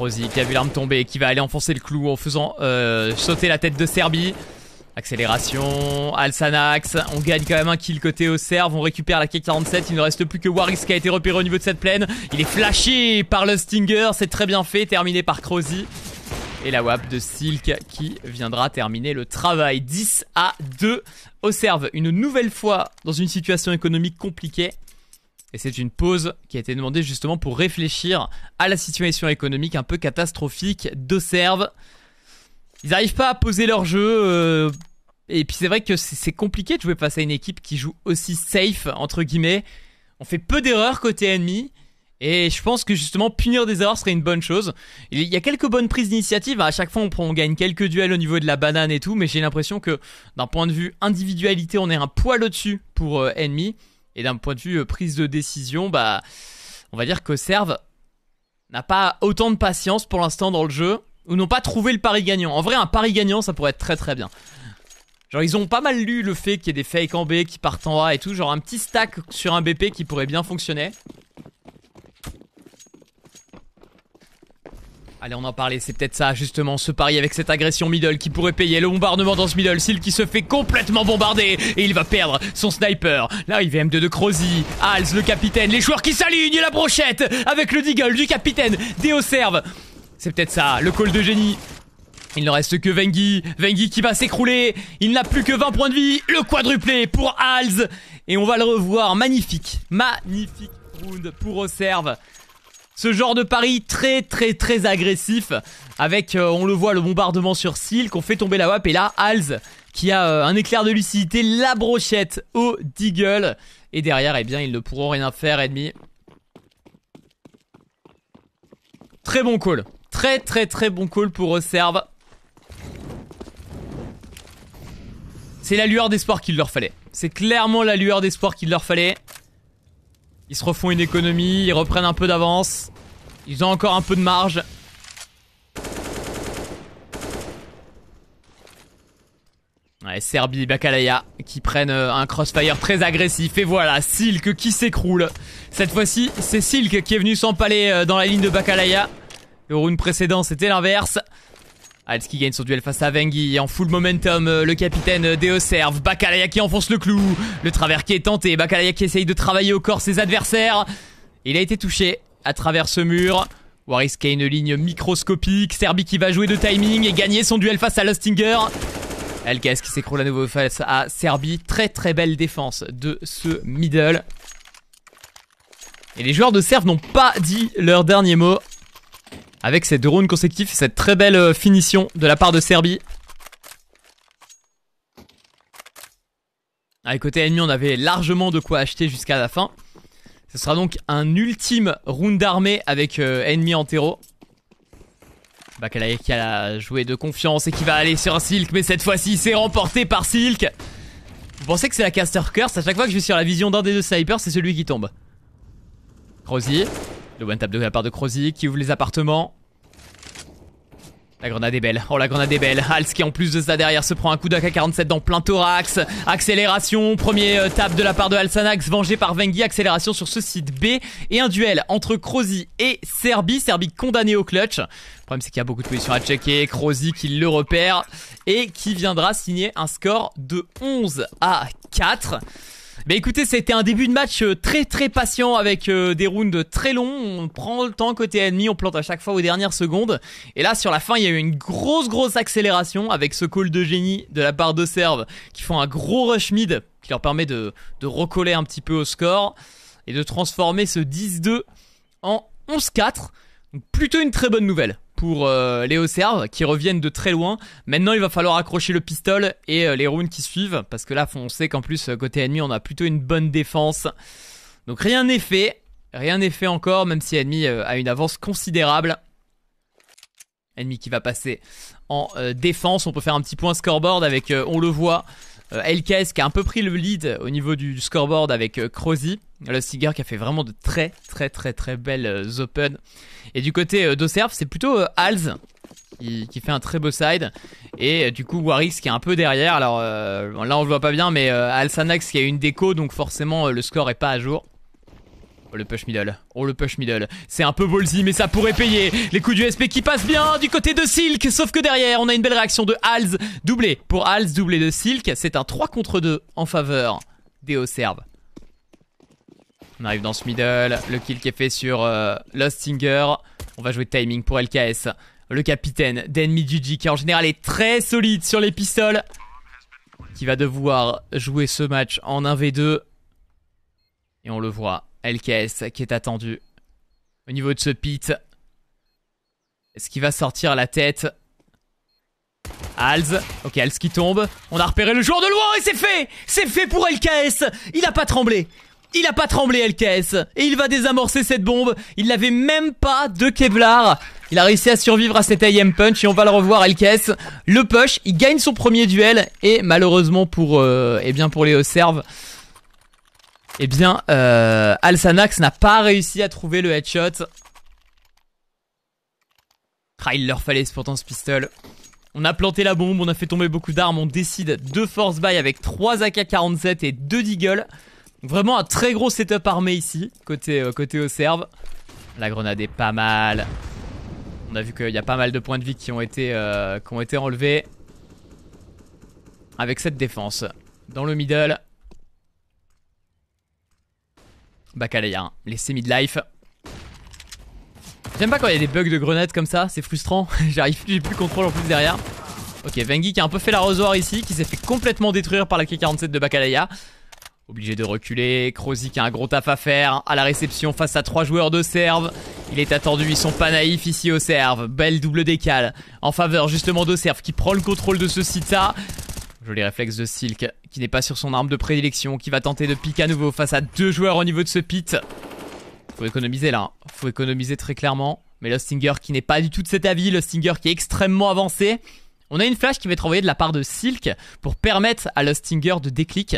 A: Crozy, qui a vu l'arme tomber et qui va aller enfoncer le clou en faisant euh, sauter la tête de Serbie. Accélération, Alsanax, on gagne quand même un kill côté au serve, on récupère la K47, il ne reste plus que Waris qui a été repéré au niveau de cette plaine, il est flashé par le Stinger, c'est très bien fait, terminé par Crozy. Et la WAP de Silk qui viendra terminer le travail 10 à 2 au serve, une nouvelle fois dans une situation économique compliquée. Et c'est une pause qui a été demandée justement pour réfléchir à la situation économique un peu catastrophique de Ils n'arrivent pas à poser leur jeu. Euh, et puis c'est vrai que c'est compliqué de jouer face à une équipe qui joue aussi safe, entre guillemets. On fait peu d'erreurs côté ennemi. Et je pense que justement, punir des erreurs serait une bonne chose. Il y a quelques bonnes prises d'initiative. Hein. À chaque fois, on, prend, on gagne quelques duels au niveau de la banane et tout. Mais j'ai l'impression que d'un point de vue individualité, on est un poil au-dessus pour euh, ennemi. Et d'un point de vue euh, prise de décision, bah, on va dire que Serve n'a pas autant de patience pour l'instant dans le jeu, ou n'ont pas trouvé le pari gagnant. En vrai, un pari gagnant, ça pourrait être très très bien. Genre, ils ont pas mal lu le fait qu'il y ait des fakes en B qui partent en A et tout. Genre, un petit stack sur un BP qui pourrait bien fonctionner. Allez, on en parlait, c'est peut-être ça, justement, ce pari avec cette agression middle qui pourrait payer le bombardement dans ce middle. s'il qui se fait complètement bombarder et il va perdre son sniper. Là, m 2 de Crozy, Hals, le capitaine, les joueurs qui s'alignent la brochette avec le deagle du capitaine, Déo serve. C'est peut-être ça, le call de génie. Il ne reste que Vengi, Vengi qui va s'écrouler, il n'a plus que 20 points de vie, le quadruplé pour Hals, et on va le revoir, magnifique, magnifique round pour Oserve. Ce genre de pari très très très agressif avec, euh, on le voit, le bombardement sur Silk, qu'on fait tomber la WAP et là, Hals qui a euh, un éclair de lucidité, la brochette au Deagle et derrière, eh bien, ils ne pourront rien faire, ennemi. Très bon call. Très très très bon call pour euh, Serve. C'est la lueur d'espoir qu'il leur fallait. C'est clairement la lueur d'espoir qu'il leur fallait. Ils se refont une économie, ils reprennent un peu d'avance. Ils ont encore un peu de marge. Ouais, Serbie, Bakalaya qui prennent euh, un crossfire très agressif. Et voilà, Silk qui s'écroule. Cette fois-ci, c'est Silk qui est venu s'empaler euh, dans la ligne de Bakalaya. Le round précédent, c'était l'inverse. Hals qui gagne son duel face à Vengi en full momentum. Euh, le capitaine euh, Serve. Bakalaya qui enfonce le clou. Le travers qui est tenté. Bakalaya qui essaye de travailler au corps ses adversaires. Il a été touché à travers ce mur. Waris qui a une ligne microscopique. Serbi qui va jouer de timing et gagner son duel face à Lostinger. ce qui s'écroule à nouveau face à Serbie. Très très belle défense de ce middle. Et les joueurs de Serve n'ont pas dit leur dernier mot avec ces deux rounds et cette très belle euh, finition de la part de Serbie. À ah, côté ennemi, on avait largement de quoi acheter jusqu'à la fin. Ce sera donc un ultime round d'armée avec euh, ennemi ennemi terreau Bakalaï qui a joué de confiance et qui va aller sur un Silk, mais cette fois-ci, c'est remporté par Silk. Vous pensez que c'est la caster curse À chaque fois que je suis sur la vision d'un des deux snipers, c'est celui qui tombe. Crozier. Le bonne tap de la part de Crozy qui ouvre les appartements. La grenade est belle. Oh, la grenade est belle. Hals qui, en plus de ça, derrière, se prend un coup d'AK-47 dans plein thorax. Accélération. Premier euh, tap de la part de Halsanax vengé par Vengi. Accélération sur ce site B. Et un duel entre Crozy et Serbi. Serbi condamné au clutch. Le problème, c'est qu'il y a beaucoup de positions à checker. Crozy qui le repère. Et qui viendra signer un score de 11 à 4. Mais bah, écoutez, c'était un début de match euh, très très patient avec euh, des rounds très longs. On prend le temps côté ennemi, on plante à chaque fois aux dernières secondes. Et là, sur la fin, il y a eu une grosse grosse accélération avec ce call de génie de la part de Serve qui font un gros rush mid qui leur permet de, de recoller un petit peu au score et de transformer ce 10-2 en 11-4. Donc plutôt une très bonne nouvelle pour euh, les Serve qui reviennent de très loin. Maintenant, il va falloir accrocher le pistol et euh, les runes qui suivent parce que là, on sait qu'en plus euh, côté ennemi, on a plutôt une bonne défense. Donc rien n'est fait, rien n'est fait encore, même si ennemi euh, a une avance considérable. Ennemi qui va passer en défense. On peut faire un petit point scoreboard avec, on le voit, euh, LKS qui a un peu pris le lead au niveau du, scoreboard avec euh, Crozy. Le Seager qui a fait vraiment de très très très très belles euh, open. Et du côté d'Oserf, c'est plutôt Hals qui, fait un très beau side. Et du coup, Warix qui est un peu derrière. Alors là, on le voit pas bien, mais Alsanax qui a une déco, donc forcément le score est pas à jour. Oh, le push middle, oh le push middle, c'est un peu ballsy mais ça pourrait payer, les coups du SP qui passent bien du côté de Silk, sauf que derrière on a une belle réaction de Hals, doublé pour Hals, doublé de Silk, c'est un 3 contre 2 en faveur des hauts On arrive dans ce middle, le kill qui est fait sur euh, Lostinger. on va jouer timing pour LKS, le capitaine d'Enemy GG qui en général est très solide sur les pistoles, qui va devoir jouer ce match en 1v2, et on le voit, LKS qui est attendu au niveau de ce pit. Est-ce qu'il va sortir la tête Alz, ok Alz qui tombe, on a repéré le joueur de loin et c'est fait C'est fait pour LKS Il a pas tremblé il a pas tremblé LKS et il va désamorcer cette bombe. Il n'avait même pas de Kevlar. Il a réussi à survivre à cet AM punch et on va le revoir LKS. Le push, il gagne son premier duel et malheureusement pour euh, eh bien pour les Serves, eh bien, euh, Alsanax n'a pas réussi à trouver le headshot. Ah, il leur fallait pourtant ce pistol. On a planté la bombe, on a fait tomber beaucoup d'armes, on décide de force buy avec 3 AK-47 et 2 deagle. Vraiment un très gros setup armé ici, côté, euh, côté au serve. La grenade est pas mal. On a vu qu'il y a pas mal de points de vie qui ont été, euh, qui ont été enlevés. Avec cette défense. Dans le middle. Bacalaya, les semi-life. J'aime pas quand il y a des bugs de grenades comme ça, c'est frustrant. J'arrive plus, j'ai plus contrôle en plus derrière. Ok, Vengi qui a un peu fait l'arrosoir ici, qui s'est fait complètement détruire par la K47 de Bacalaya. Obligé de reculer, Crozy qui a un gros taf à faire à la réception face à trois joueurs de serve. Il est attendu, ils sont pas naïfs ici au serve. Belle double décale en faveur justement de serve qui prend le contrôle de ce site joli réflexe de Silk, qui n'est pas sur son arme de prédilection, qui va tenter de piquer à nouveau face à deux joueurs au niveau de ce pit. Faut économiser là, hein. faut économiser très clairement. Mais le qui n'est pas du tout de cet avis, le qui est extrêmement avancé. On a une flash qui va être envoyée de la part de Silk pour permettre à Lostinger de déclic.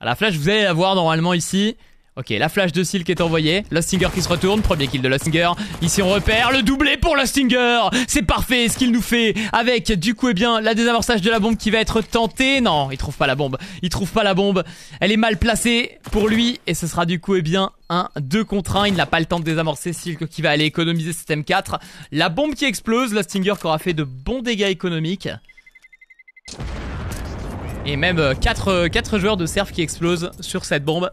A: la flash, vous allez la voir normalement ici. Ok, la flash de Silk est envoyée. Lostinger qui se retourne. Premier kill de Lostinger. Ici, on repère le doublé pour Lostinger. C'est parfait ce qu'il nous fait. Avec, du coup, et eh bien, la désamorçage de la bombe qui va être tentée. Non, il trouve pas la bombe. Il trouve pas la bombe. Elle est mal placée pour lui. Et ce sera, du coup, et eh bien, un 2 contre 1. Il n'a pas le temps de désamorcer Silk qui va aller économiser cet M4. La bombe qui explose. Lostinger qui aura fait de bons dégâts économiques. Et même 4, euh, 4 euh, joueurs de Serf qui explosent sur cette bombe.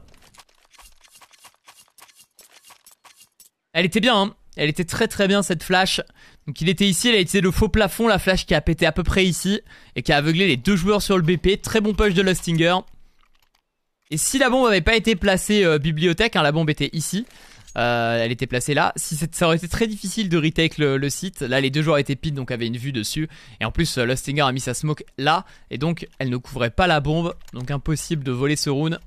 A: Elle était bien, hein. elle était très très bien cette flash. Donc il était ici, elle a été le faux plafond, la flash qui a pété à peu près ici et qui a aveuglé les deux joueurs sur le BP. Très bon push de Lustinger. Et si la bombe avait pas été placée euh, bibliothèque, hein, la bombe était ici, euh, elle était placée là. Si ça aurait été très difficile de retake le, site, là les deux joueurs étaient pit donc avaient une vue dessus. Et en plus, euh, Lustinger a mis sa smoke là et donc elle ne couvrait pas la bombe, donc impossible de voler ce round.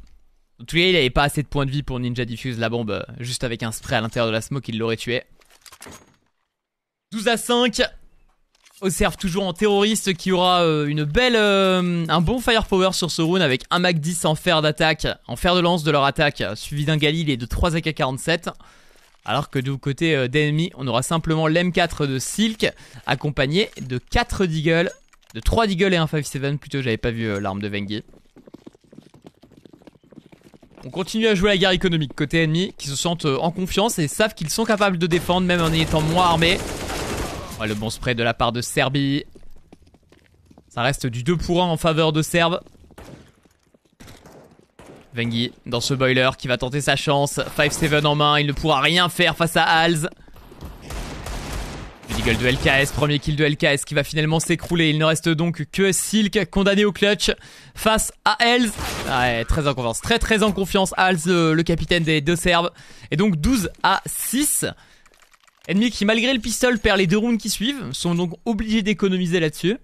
A: En tout il avait pas assez de points de vie pour Ninja Diffuse la bombe. Euh, juste avec un spray à l'intérieur de la smoke, il l'aurait tué. 12 à 5. Observe toujours en terroriste qui aura euh, une belle, euh, un bon firepower sur ce round avec un Mac 10 en fer d'attaque, en fer de lance de leur attaque, suivi d'un Galil et de 3 AK-47. Alors que du côté d'ennemi, d'ennemis, on aura simplement l'M4 de Silk accompagné de 4 Deagle, de 3 Deagle et un 5.7, plutôt j'avais pas vu l'arme de Vengi. On continue à jouer la guerre économique côté ennemi qui se sentent euh, en confiance et savent qu'ils sont capables de défendre même en étant moins armés. le bon spray de la part de Serbie. Ça reste du 2 pour 1 en faveur de Serbe. Vengi dans ce boiler qui va tenter sa chance. 5-7 en main, il ne pourra rien faire face à Hals de LKS, premier kill de LKS qui va finalement s'écrouler. Il ne reste donc que Silk condamné au clutch face à Hells. Ouais, très en confiance, très très en confiance. Hells, le capitaine des deux Serbes. Et donc 12 à 6. Ennemi qui, malgré le pistol, perd les deux rounds qui suivent. Sont donc obligés d'économiser là-dessus.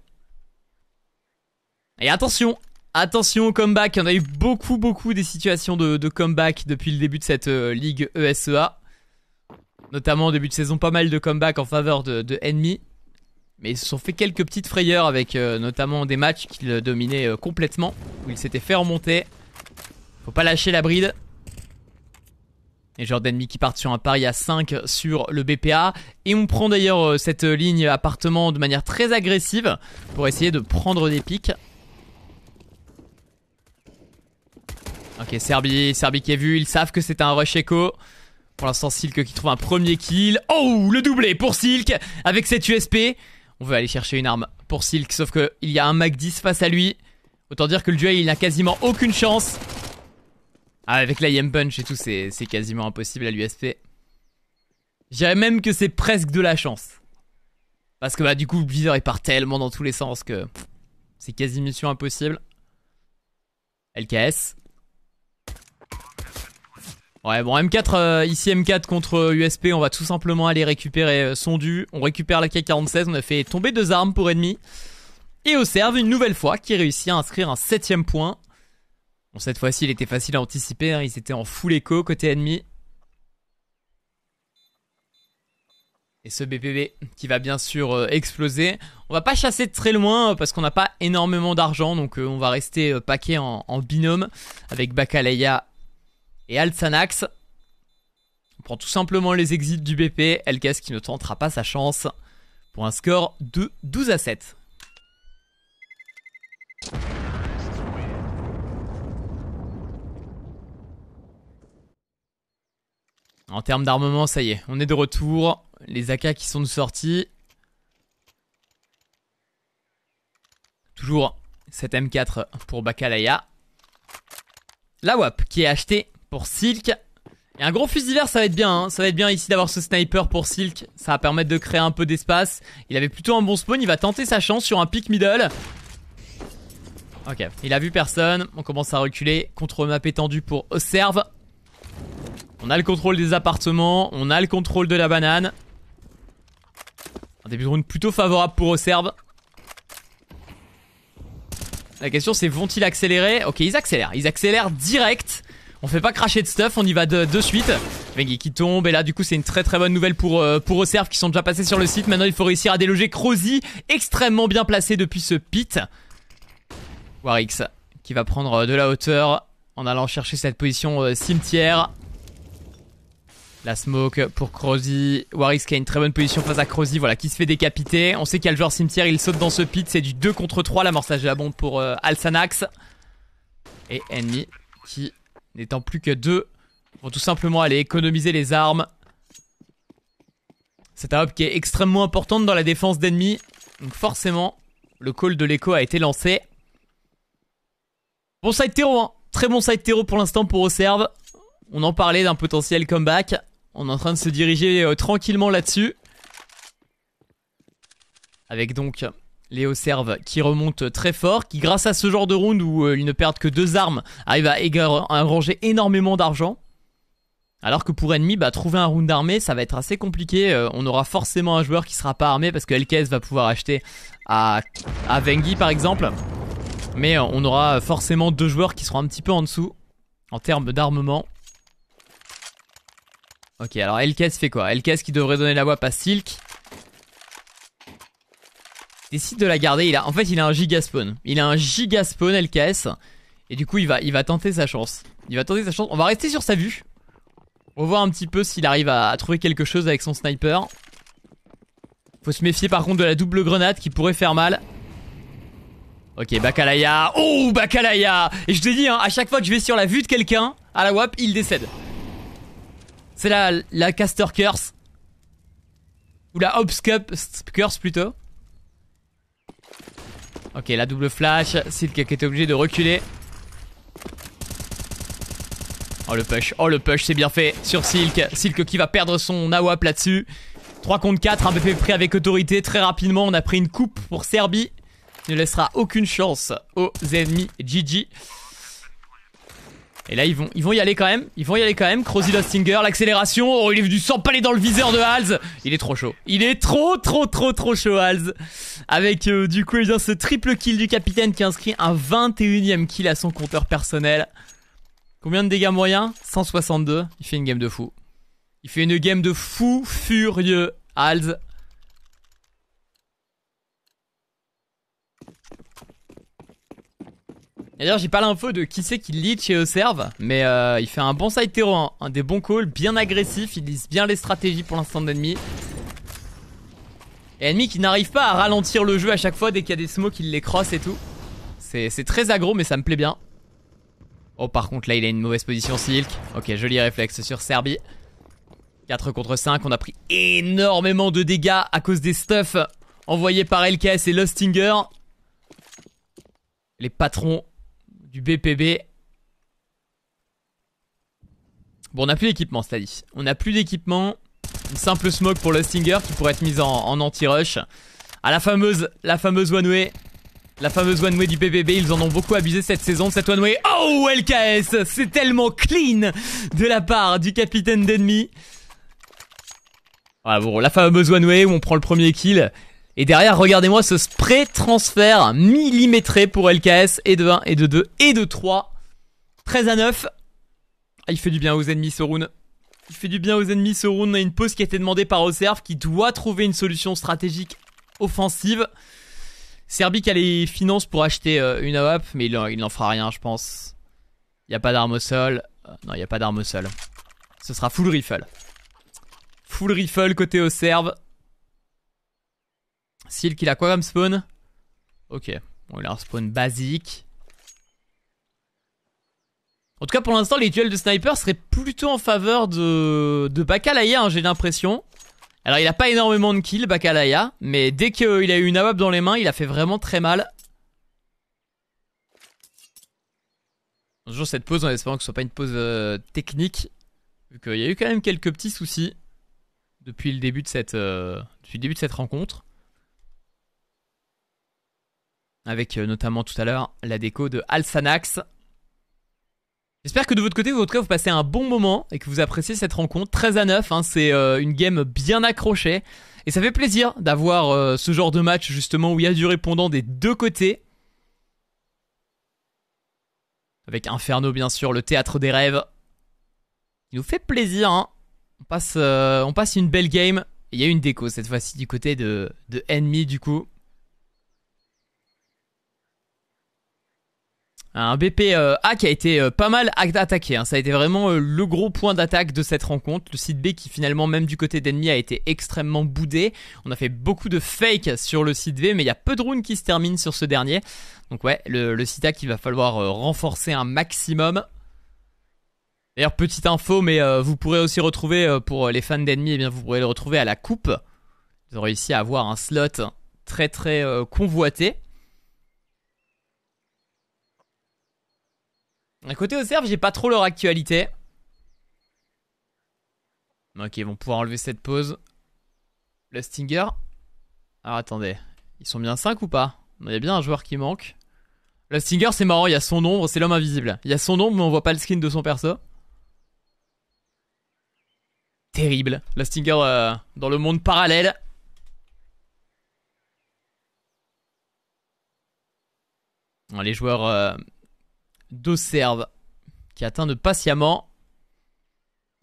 A: Et attention, attention au comeback. Il y en a eu beaucoup, beaucoup des situations de, comeback depuis le début de cette euh, ligue ESEA notamment au début de saison, pas mal de comebacks en faveur de, de Mais ils se sont fait quelques petites frayeurs avec euh, notamment des matchs qu'ils dominaient euh, complètement, où ils s'étaient fait remonter. Faut pas lâcher la bride. Et genre d'ennemis qui partent sur un pari à 5 sur le BPA. Et on prend d'ailleurs euh, cette ligne appartement de manière très agressive pour essayer de prendre des pics. Ok, Serbie, Serbie qui est vu, ils savent que c'est un rush pour l'instant, Silk qui trouve un premier kill. Oh, le doublé pour Silk avec cette USP. On veut aller chercher une arme pour Silk, sauf qu'il y a un Mac 10 face à lui. Autant dire que le duel, il n'a quasiment aucune chance. Ah, avec la Punch et tout, c'est quasiment impossible à l'USP. J'irais même que c'est presque de la chance. Parce que bah du coup, le viseur, il part tellement dans tous les sens que c'est quasiment mission impossible. LKS. Ouais, bon, M4, euh, ici M4 contre USP, euh, on va tout simplement aller récupérer euh, son dû. On récupère la K-46, on a fait tomber deux armes pour ennemi. Et au serve, une nouvelle fois, qui réussit à inscrire un septième point. Bon, cette fois-ci, il était facile à anticiper, hein, ils étaient en full écho côté ennemi. Et ce BPB qui va bien sûr exploser. On va pas chasser très loin parce qu'on n'a pas énormément d'argent, donc on va rester paquet en, binôme avec Bacalaya et Altsanax prend tout simplement les exits du BP. Elkes qui ne tentera pas sa chance pour un score de 12 à 7. En termes d'armement, ça y est, on est de retour. Les AK qui sont de sortie. Toujours cette M4 pour Bakalaya. La WAP qui est achetée pour Silk. Et un gros fusil vert, ça va être bien. Hein. Ça va être bien ici d'avoir ce sniper pour Silk. Ça va permettre de créer un peu d'espace. Il avait plutôt un bon spawn. Il va tenter sa chance sur un pick middle. Ok, il a vu personne. On commence à reculer. contre map étendu pour Observe. On a le contrôle des appartements. On a le contrôle de la banane. Un début de round plutôt favorable pour Observe. La question c'est vont-ils accélérer Ok, ils accélèrent. Ils accélèrent direct. On fait pas cracher de stuff, on y va de, suite. Vengi qui tombe et là du coup c'est une très très bonne nouvelle pour euh, pour qui sont déjà passés sur le site. Maintenant il faut réussir à déloger Crozy, extrêmement bien placé depuis ce pit. Warix qui va prendre euh, de la hauteur en allant chercher cette position euh, cimetière. La smoke pour Crozy. Warix qui a une très bonne position face à Crozy. Voilà, qui se fait décapiter. On sait qu'il y a le joueur cimetière. Il saute dans ce pit. C'est du 2 contre 3. L'amorçage est la bombe pour Alsanax. Et Enemy qui n'étant plus que deux, vont tout simplement aller économiser les armes. C'est un hop qui est extrêmement importante dans la défense d'ennemis. Donc forcément, le call de l'écho a été lancé. Bon side terreau, hein. Très bon side terreau pour l'instant pour Oserve. On en parlait d'un potentiel comeback. On est en train de se diriger euh, tranquillement là-dessus. Avec donc Léo Serve qui remonte très fort, qui grâce à ce genre de round où il euh, ils ne perdent que deux armes, arrive à engranger énormément d'argent. Alors que pour ennemi, bah, trouver un round d'armée, ça va être assez compliqué. Euh, on aura forcément un joueur qui sera pas armé parce que LKS va pouvoir acheter à, à Vengi par exemple. Mais euh, on aura forcément deux joueurs qui seront un petit peu en dessous en termes d'armement. Ok, alors LKS fait quoi LKS qui devrait donner la voix à Silk décide de la garder. Il a, en fait, il a un gigaspawn. Il a un gigaspawn LKS. Et du coup, il va, il va tenter sa chance. Il va tenter sa chance. On va rester sur sa vue. On va voir un petit peu s'il arrive à, trouver quelque chose avec son sniper. Faut se méfier par contre de la double grenade qui pourrait faire mal. Ok, Bakalaya. Oh, Bakalaya Et je te dis, hein, à chaque fois que je vais sur la vue de quelqu'un, à la WAP, il décède. C'est la, la Caster Curse. Ou la Hobbs Curse plutôt. Ok, la double flash. Silk qui était obligé de reculer. Oh le push, oh le push, c'est bien fait sur Silk. Silk qui va perdre son AWAP là-dessus. 3 contre 4, un BP pris avec autorité. Très rapidement, on a pris une coupe pour Serbie. Ne laissera aucune chance aux ennemis Gigi. Et là, ils vont, ils vont y aller quand même. Ils vont y aller quand même. Crozy Lostinger, l'accélération. Oh, il est venu sans dans le viseur de Hals. Il est trop chaud. Il est trop, trop, trop, trop chaud, Hals. Avec euh, du coup, eh ce triple kill du capitaine qui inscrit un 21ème kill à son compteur personnel. Combien de dégâts moyens 162. Il fait une game de fou. Il fait une game de fou furieux, Hals. D'ailleurs, j'ai pas l'info de qui c'est qui lead chez Oserve, mais euh, il fait un bon side terreau, hein. un des bons calls, bien agressif, il lise bien les stratégies pour l'instant d'ennemi. Et ennemi qui n'arrive pas à ralentir le jeu à chaque fois dès qu'il y a des smokes, qui les cross et tout. C'est très aggro, mais ça me plaît bien. Oh, par contre, là, il a une mauvaise position, Silk. Ok, joli réflexe sur Serbie. 4 contre 5, on a pris énormément de dégâts à cause des stuffs envoyés par LKS et Lostinger. Les patrons du BPB. Bon, on n'a plus d'équipement, cest dire On n'a plus d'équipement. Une simple smoke pour le Stinger qui pourrait être mise en, anti-rush. À la fameuse, la fameuse one way. La fameuse one way du BPB, ils en ont beaucoup abusé cette saison, cette one way. Oh, LKS C'est tellement clean de la part du capitaine d'ennemi. Voilà, ah, bon, la fameuse one way où on prend le premier kill et derrière, regardez-moi ce spray transfert millimétré pour LKS et de 1 et de 2 et de 3. 13 à 9. Ah, il fait du bien aux ennemis ce round. Il fait du bien aux ennemis ce round. On a une pause qui a été demandée par Oserf qui doit trouver une solution stratégique offensive. Serbie a les finances pour acheter euh, une AWAP, mais il, n'en fera rien, je pense. Il n'y a pas d'arme au sol. Euh, non, il n'y a pas d'arme au sol. Ce sera full rifle. Full rifle côté Oserve. Silk, il a quoi comme spawn Ok. Bon, il a un spawn basique. En tout cas, pour l'instant, les duels de sniper seraient plutôt en faveur de, de Bakalaya, hein, j'ai l'impression. Alors, il a pas énormément de kills, Bakalaya. Mais dès qu'il a eu une AWAP dans les mains, il a fait vraiment très mal. Toujours cette pause en espérant que ce soit pas une pause euh, technique. Vu qu'il y a eu quand même quelques petits soucis depuis le début de cette, euh, depuis le début de cette rencontre avec euh, notamment tout à l'heure la déco de Alsanax. J'espère que de votre côté, vous, vous passez un bon moment et que vous appréciez cette rencontre. 13 à 9, hein, c'est euh, une game bien accrochée. Et ça fait plaisir d'avoir euh, ce genre de match justement où il y a du répondant des deux côtés. Avec Inferno bien sûr, le théâtre des rêves. Il nous fait plaisir. Hein. On, passe, on passe une belle game. Il y a une déco cette fois-ci du côté de, de Enemy du coup. Un BP euh, A qui a été euh, pas mal attaqué. Hein. Ça a été vraiment euh, le gros point d'attaque de cette rencontre. Le site B qui finalement même du côté d'ennemi a été extrêmement boudé. On a fait beaucoup de fakes sur le site B, mais il y a peu de runes qui se terminent sur ce dernier. Donc ouais, le, site A qu'il va falloir renforcer un maximum. D'ailleurs, petite info, mais vous pourrez aussi retrouver, pour les fans d'ennemis, eh vous pourrez le retrouver à la coupe. Ils ont réussi à avoir un slot très très convoité. Côté serve, j'ai pas trop leur actualité. Ok, ils vont pouvoir enlever cette pause. Le Stinger. Alors attendez, ils sont bien 5 ou pas Il y a bien un joueur qui manque. Le Stinger, c'est marrant, il y a son ombre, c'est l'homme invisible. Il y a son ombre, mais on voit pas le skin de son perso. Terrible. Le Stinger euh, dans le monde parallèle. Hein, les joueurs euh, deux qui atteint patiemment.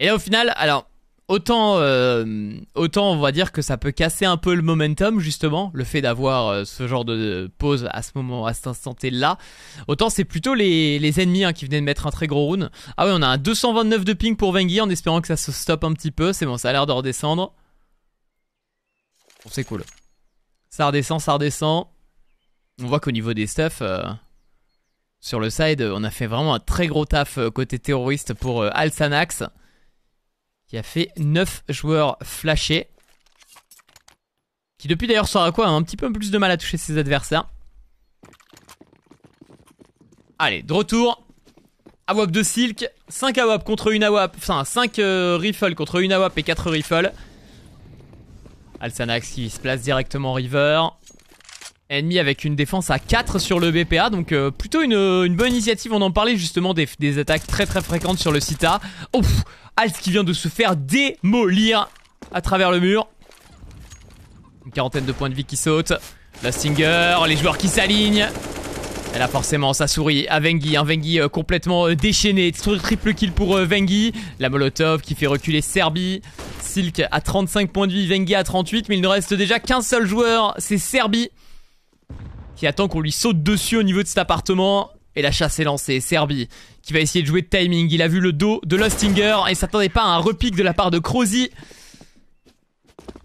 A: Et là, au final, alors, autant, euh, autant on va dire que ça peut casser un peu le momentum, justement, le fait d'avoir euh, ce genre de pause à ce moment, à cet instant là. Autant c'est plutôt les, ennemis hein, qui venaient de mettre un très gros round. Ah oui, on a un 229 de ping pour Vengi en espérant que ça se stoppe un petit peu. C'est bon, ça a l'air de redescendre. Bon, c'est cool. Ça redescend, ça redescend. On voit qu'au niveau des stuffs. Euh, sur le side, on a fait vraiment un très gros taf euh, côté terroriste pour euh, Alsanax, qui a fait 9 joueurs flashés. Qui depuis d'ailleurs sera quoi a hein, un petit peu plus de mal à toucher ses adversaires. Allez, de retour. AWAP de Silk, 5 AWAP contre une AWAP, enfin 5 euh, rifle contre une AWAP et 4 rifles. Alsanax qui se place directement river. Ennemi avec une défense à 4 sur le BPA, donc euh, plutôt euh, une, bonne initiative. On en parlait justement des, attaques très très fréquentes sur le Sita. Oh, Alt qui vient de se faire démolir à travers le mur. Une quarantaine de points de vie qui sautent. La Stinger, les joueurs qui s'alignent. Elle a forcément sa souris à Vengi, un Vengi euh, complètement déchaîné, triple kill pour Vengi, la Molotov qui fait reculer Serbie, Silk à 35 points de vie, Vengi à 38, mais il ne reste déjà qu'un seul joueur, c'est Serbie qui attend qu'on lui saute dessus au niveau de cet appartement. Et la chasse est lancée, Serbie qui va essayer de jouer de timing. Il a vu le dos de Lustinger et s'attendait pas à un repique de la part de Crozy.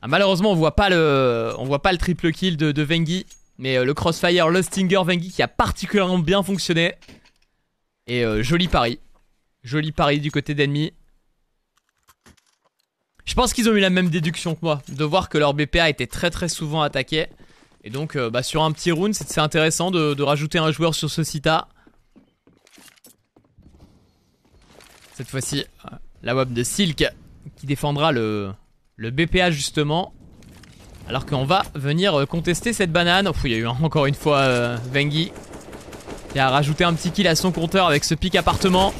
A: Ah, malheureusement, on voit pas le, voit pas le triple kill de, Vengi, mais euh, le crossfire Lustinger Vengi qui a particulièrement bien fonctionné. Et euh, joli pari, joli pari du côté d'ennemi. Je pense qu'ils ont eu la même déduction que moi, de voir que leur BPA était très très souvent attaqué. Et donc, euh, bah, sur un petit round, c'est intéressant de, rajouter un joueur sur ce Sita. Cette fois-ci, euh, la web de Silk qui défendra le, le BPA justement. Alors qu'on va venir euh, contester cette banane. il y a eu encore une fois Vengi qui a rajouté un petit kill à son compteur avec ce pic appartement.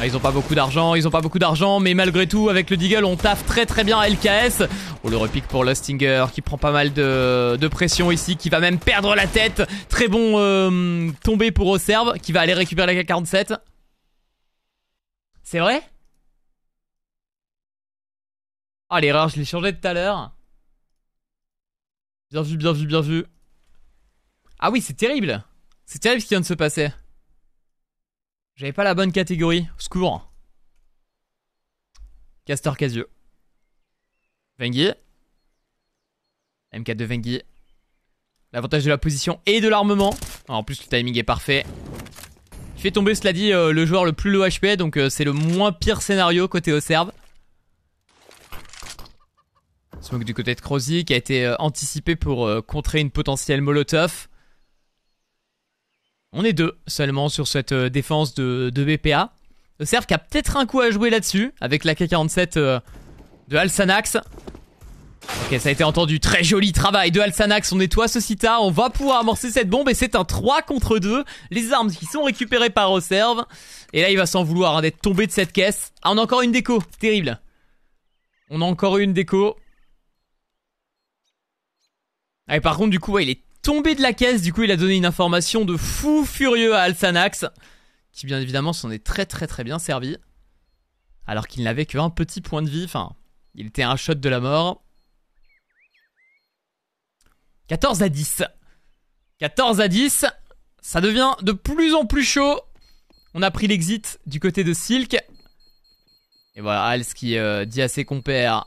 A: Ah, ils ont pas beaucoup d'argent, ils ont pas beaucoup d'argent, mais malgré tout, avec le Deagle, on taffe très très bien à LKS. On le repique pour Lustinger qui prend pas mal de, pression ici, qui va même perdre la tête. Très bon euh, tombé pour Oserve, qui va aller récupérer la K47. C'est vrai Ah, l'erreur, je l'ai changé tout à l'heure. Bien vu, bien vu, bien vu. Ah oui, c'est terrible. C'est terrible ce qui vient de se passer. J'avais pas la bonne catégorie. Au secours. Castor Casio. M4 de Vengi L'avantage de la position et de l'armement. Ah, en plus, le timing est parfait. Il fait tomber, cela dit, euh, le joueur le plus low HP. Donc, euh, c'est le moins pire scénario côté au serve Smoke du côté de Crozy qui a été euh, anticipé pour contrer une potentielle Molotov. On est deux seulement sur cette euh, défense de, BPA. Le qui a peut-être un coup à jouer là-dessus, avec la K47 euh, de Alsanax. Ok, ça a été entendu. Très joli travail de Alsanax. On nettoie ce sita. On va pouvoir amorcer cette bombe. Et c'est un 3 contre 2. Les armes qui sont récupérées par Oserve. Et là, il va s'en vouloir hein, d'être tombé de cette caisse. Ah, on a encore une déco. Terrible. On a encore une déco. Ah, et par contre, du coup, il est tombé de la caisse. Du coup, il a donné une information de fou furieux à Alsanax, qui bien évidemment s'en est très très très bien servi. Alors qu'il n'avait qu'un petit point de vie, enfin, il était un shot de la mort. 14 à 10. 14 à 10, ça devient de plus en plus chaud. On a pris l'exit du côté de Silk. Et voilà, Als qui euh, dit à ses compères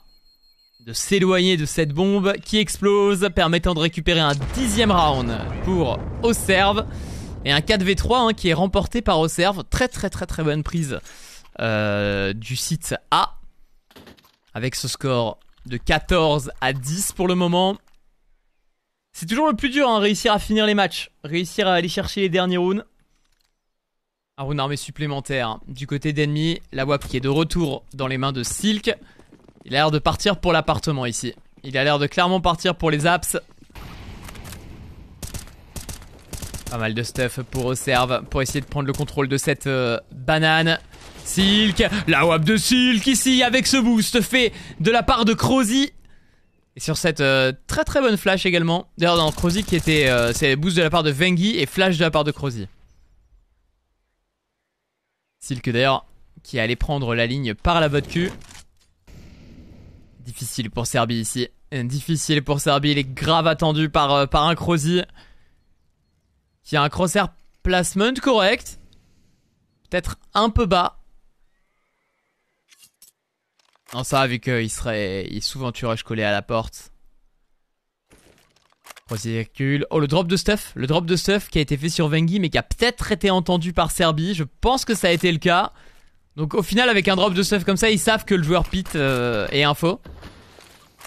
A: de s'éloigner de cette bombe qui explose, permettant de récupérer un dixième round pour Osserve. Et un 4v3 hein, qui est remporté par Osserve. Très très très très bonne prise euh, du site A. Avec ce score de 14 à 10 pour le moment. C'est toujours le plus dur, hein, réussir à finir les matchs. Réussir à aller chercher les derniers rounds. Un round armé supplémentaire hein, du côté d'ennemi. La WAP qui est de retour dans les mains de Silk. Il a l'air de partir pour l'appartement ici. Il a l'air de clairement partir pour les apps. Pas mal de stuff pour Serve, pour essayer de prendre le contrôle de cette euh, banane. Silk, la WAP de Silk ici avec ce boost fait de la part de Crozy. Et sur cette euh, très très bonne flash également. D'ailleurs dans Crozy qui était, euh, c'est boost de la part de Vengi et flash de la part de Crozy. Silk d'ailleurs qui allait prendre la ligne par la botte cul difficile pour Serbie ici. Difficile pour Serbie, il est grave attendu par, euh, par un Crozy. Qui a un crosshair placement correct. Peut-être un peu bas. Non, ça, vu qu'il serait. Il est souvent je collé à la porte. recule Oh, le drop de stuff. Le drop de stuff qui a été fait sur Vengi, mais qui a peut-être été entendu par Serbie. Je pense que ça a été le cas. Donc au final avec un drop de stuff comme ça ils savent que le joueur pit euh, est info.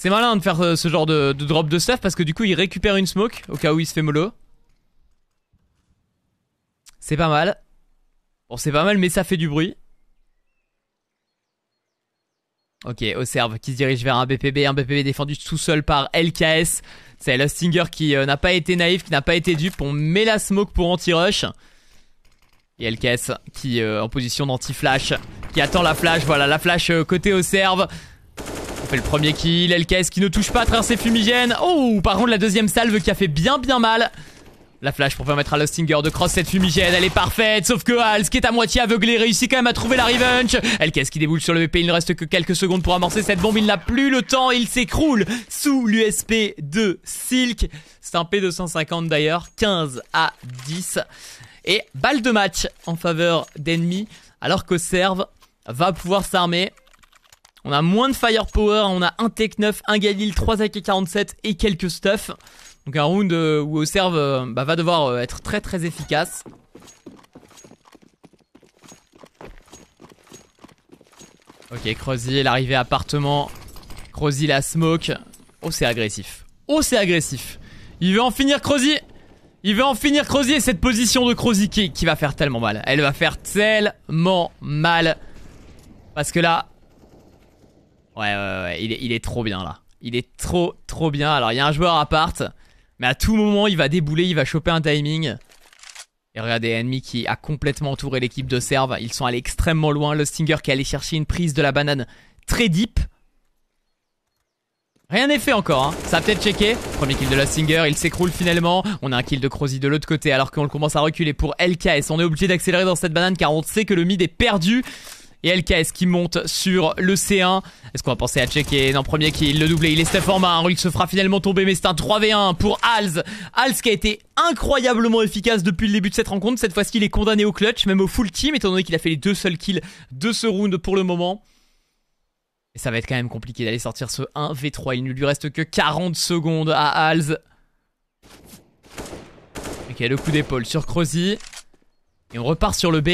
A: C'est malin de faire euh, ce genre de, drop de stuff parce que du coup il récupère une smoke au cas où il se fait mollo. C'est pas mal. Bon c'est pas mal mais ça fait du bruit. Ok, au serve qui se dirige vers un BPB, un BPB défendu tout seul par LKS. C'est le Stinger qui euh, n'a pas été naïf, qui n'a pas été dupe. On met la smoke pour anti-rush. Et LKS qui est euh, en position d'anti-flash, qui attend la flash. Voilà, la flash euh, côté au serve. On fait le premier kill. LKS qui ne touche pas, à ses fumigènes. Oh, par contre, la deuxième salve qui a fait bien bien mal. La flash pour permettre à Lostinger de cross cette fumigène, elle est parfaite, sauf que Hals, qui est à moitié aveuglé, réussit quand même à trouver la revenge. Elkes qui déboule sur le VP, il ne reste que quelques secondes pour amorcer cette bombe, il n'a plus le temps, il s'écroule sous l'USP de Silk. C'est un P250 d'ailleurs, 15 à 10. Et balle de match en faveur d'ennemis. Alors que Serve va pouvoir s'armer. On a moins de firepower, on a un Tech 9, un Galil, 3 AK-47 et quelques stuff. Donc un round euh, où Oserve euh, bah, va devoir euh, être très très efficace. Ok, Crozy, l'arrivée appartement. Crozy la smoke. Oh, c'est agressif. Oh, c'est agressif. Il veut en finir, Crozy. Il veut en finir Crozier, cette position de Crozier qui, va faire tellement mal. Elle va faire tellement mal. Parce que là... Ouais, ouais, ouais, il est, il est trop bien là. Il est trop, trop bien. Alors, il y a un joueur à part. Mais à tout moment, il va débouler, il va choper un timing. Et regardez, ennemi qui a complètement entouré l'équipe de serve. Ils sont allés extrêmement loin. Le Stinger qui est allé chercher une prise de la banane très deep. Rien n'est fait encore, hein. ça a peut-être checké. Premier kill de la Singer, il s'écroule finalement. On a un kill de Crozy de l'autre côté alors qu'on commence à reculer pour LKS. On est obligé d'accélérer dans cette banane car on sait que le mid est perdu. Et LKS qui monte sur le C1. Est-ce qu'on va penser à checker Non, premier kill, le doublé, il est step en main. Hein. se fera finalement tomber, mais c'est un 3v1 pour Hals. Hals qui a été incroyablement efficace depuis le début de cette rencontre. Cette fois-ci, il est condamné au clutch, même au full team, étant donné qu'il a fait les deux seuls kills de ce round pour le moment. Et ça va être quand même compliqué d'aller sortir ce 1v3. Il ne lui reste que 40 secondes à Hals Ok, le coup d'épaule sur Crozy. Et on repart sur le B.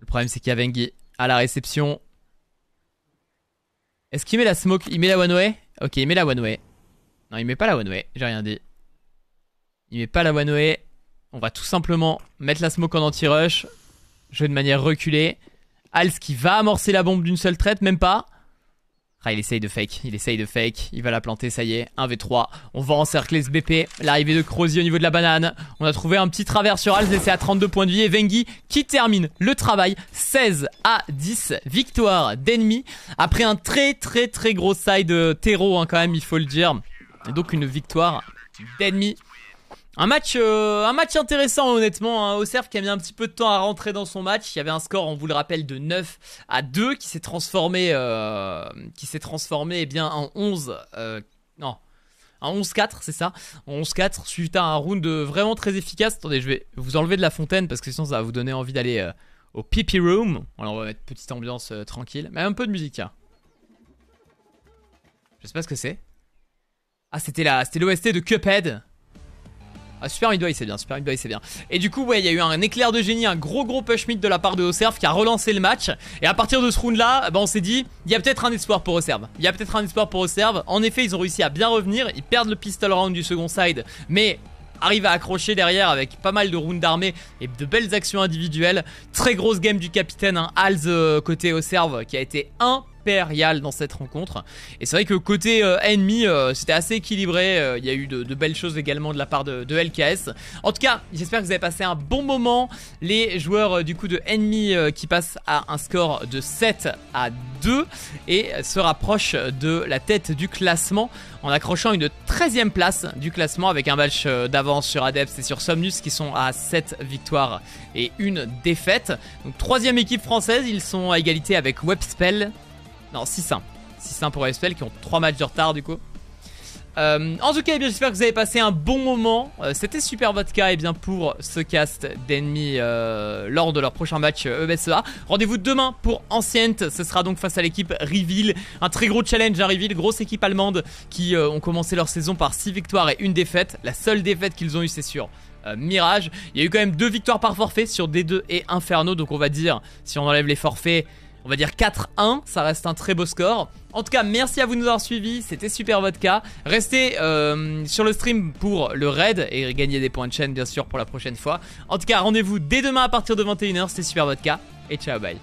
A: Le problème, c'est qu'il y a Vengi à la réception. Est-ce qu'il met la smoke Il met la one way Ok, il met la one way. Non, il met pas la one way, j'ai rien dit. Il met pas la one way. On va tout simplement mettre la smoke en anti-rush. jouer de manière reculée. Als qui va amorcer la bombe d'une seule traite, même pas il essaye de fake, il essaye de fake, il va la planter, ça y est, 1v3. On va encercler ce BP, l'arrivée de Crozier au niveau de la banane. On a trouvé un petit travers sur Alves et c'est à 32 points de vie. Et Vengi qui termine le travail, 16 à 10, victoire d'ennemi. Après un très très très gros side euh, terreau hein, quand même, il faut le dire. Et donc une victoire d'ennemi un match, euh, un match intéressant honnêtement. Hein. au qui a mis un petit peu de temps à rentrer dans son match. Il y avait un score, on vous le rappelle, de 9 à 2 qui s'est transformé, euh, qui s'est transformé eh bien en 11. Euh, non, en 11-4, c'est ça. 11-4 suite à un round vraiment très efficace. Attendez, je vais vous enlever de la fontaine parce que sinon ça va vous donner envie d'aller au pipi room. Alors on va mettre petite ambiance tranquille, mais un peu de musique. Hein. Je sais pas ce que c'est. Ah, c'était c'était l'OST de Cuphead. Ah, Super Midway, c'est bien. Super Midway, c'est bien. Et du coup, ouais, il y a eu un éclair de génie, un gros gros push mid de la part de Oserve qui a relancé le match. Et à partir de ce round-là, bah, on s'est dit, il y a peut-être un espoir pour Oserve. Il y a peut-être un espoir pour Oserve. En effet, ils ont réussi à bien revenir. Ils perdent le pistol round du second side, mais arrivent à accrocher derrière avec pas mal de rounds d'armée et de belles actions individuelles. Très grosse game du capitaine, hein, Hals euh, côté Oserve qui a été un dans cette rencontre. Et c'est vrai que côté euh, ennemi, euh, c'était assez équilibré. Euh, il y a eu de, belles choses également de la part de, LKS. En tout cas, j'espère que vous avez passé un bon moment. Les joueurs du coup de ennemi qui passent à un score de 7 à 2 et se rapprochent de la tête du classement en accrochant une 13 e place du classement avec un match d'avance sur Adept et sur Somnus qui sont à 7 victoires et une défaite. Donc troisième équipe française, ils sont à égalité avec Webspell non, 6-1. 6-1 pour ESPL qui ont 3 matchs de retard du coup. Euh, en tout cas, eh j'espère que vous avez passé un bon moment. Euh, c'était Super Vodka et eh bien pour ce cast d'ennemis euh, lors de leur prochain match EBSEA. E Rendez-vous demain pour Ancient. Ce sera donc face à l'équipe Reveal. Un très gros challenge à hein, Reveal, grosse équipe allemande qui ont commencé leur saison par 6 victoires et une défaite. La seule défaite qu'ils ont eue, c'est sur Mirage. Il y a eu quand même deux victoires par forfait sur D2 et Inferno. Donc on va dire, si on enlève les forfaits, on va dire 4-1, ça reste un très beau score. En tout cas, merci à vous de nous avoir suivis, c'était Super Vodka. Restez euh, sur le stream pour le raid et gagner des points de chaîne, bien sûr, pour la prochaine fois. En tout cas, rendez-vous dès demain à partir de 21h, c'était Super Vodka, et ciao, bye.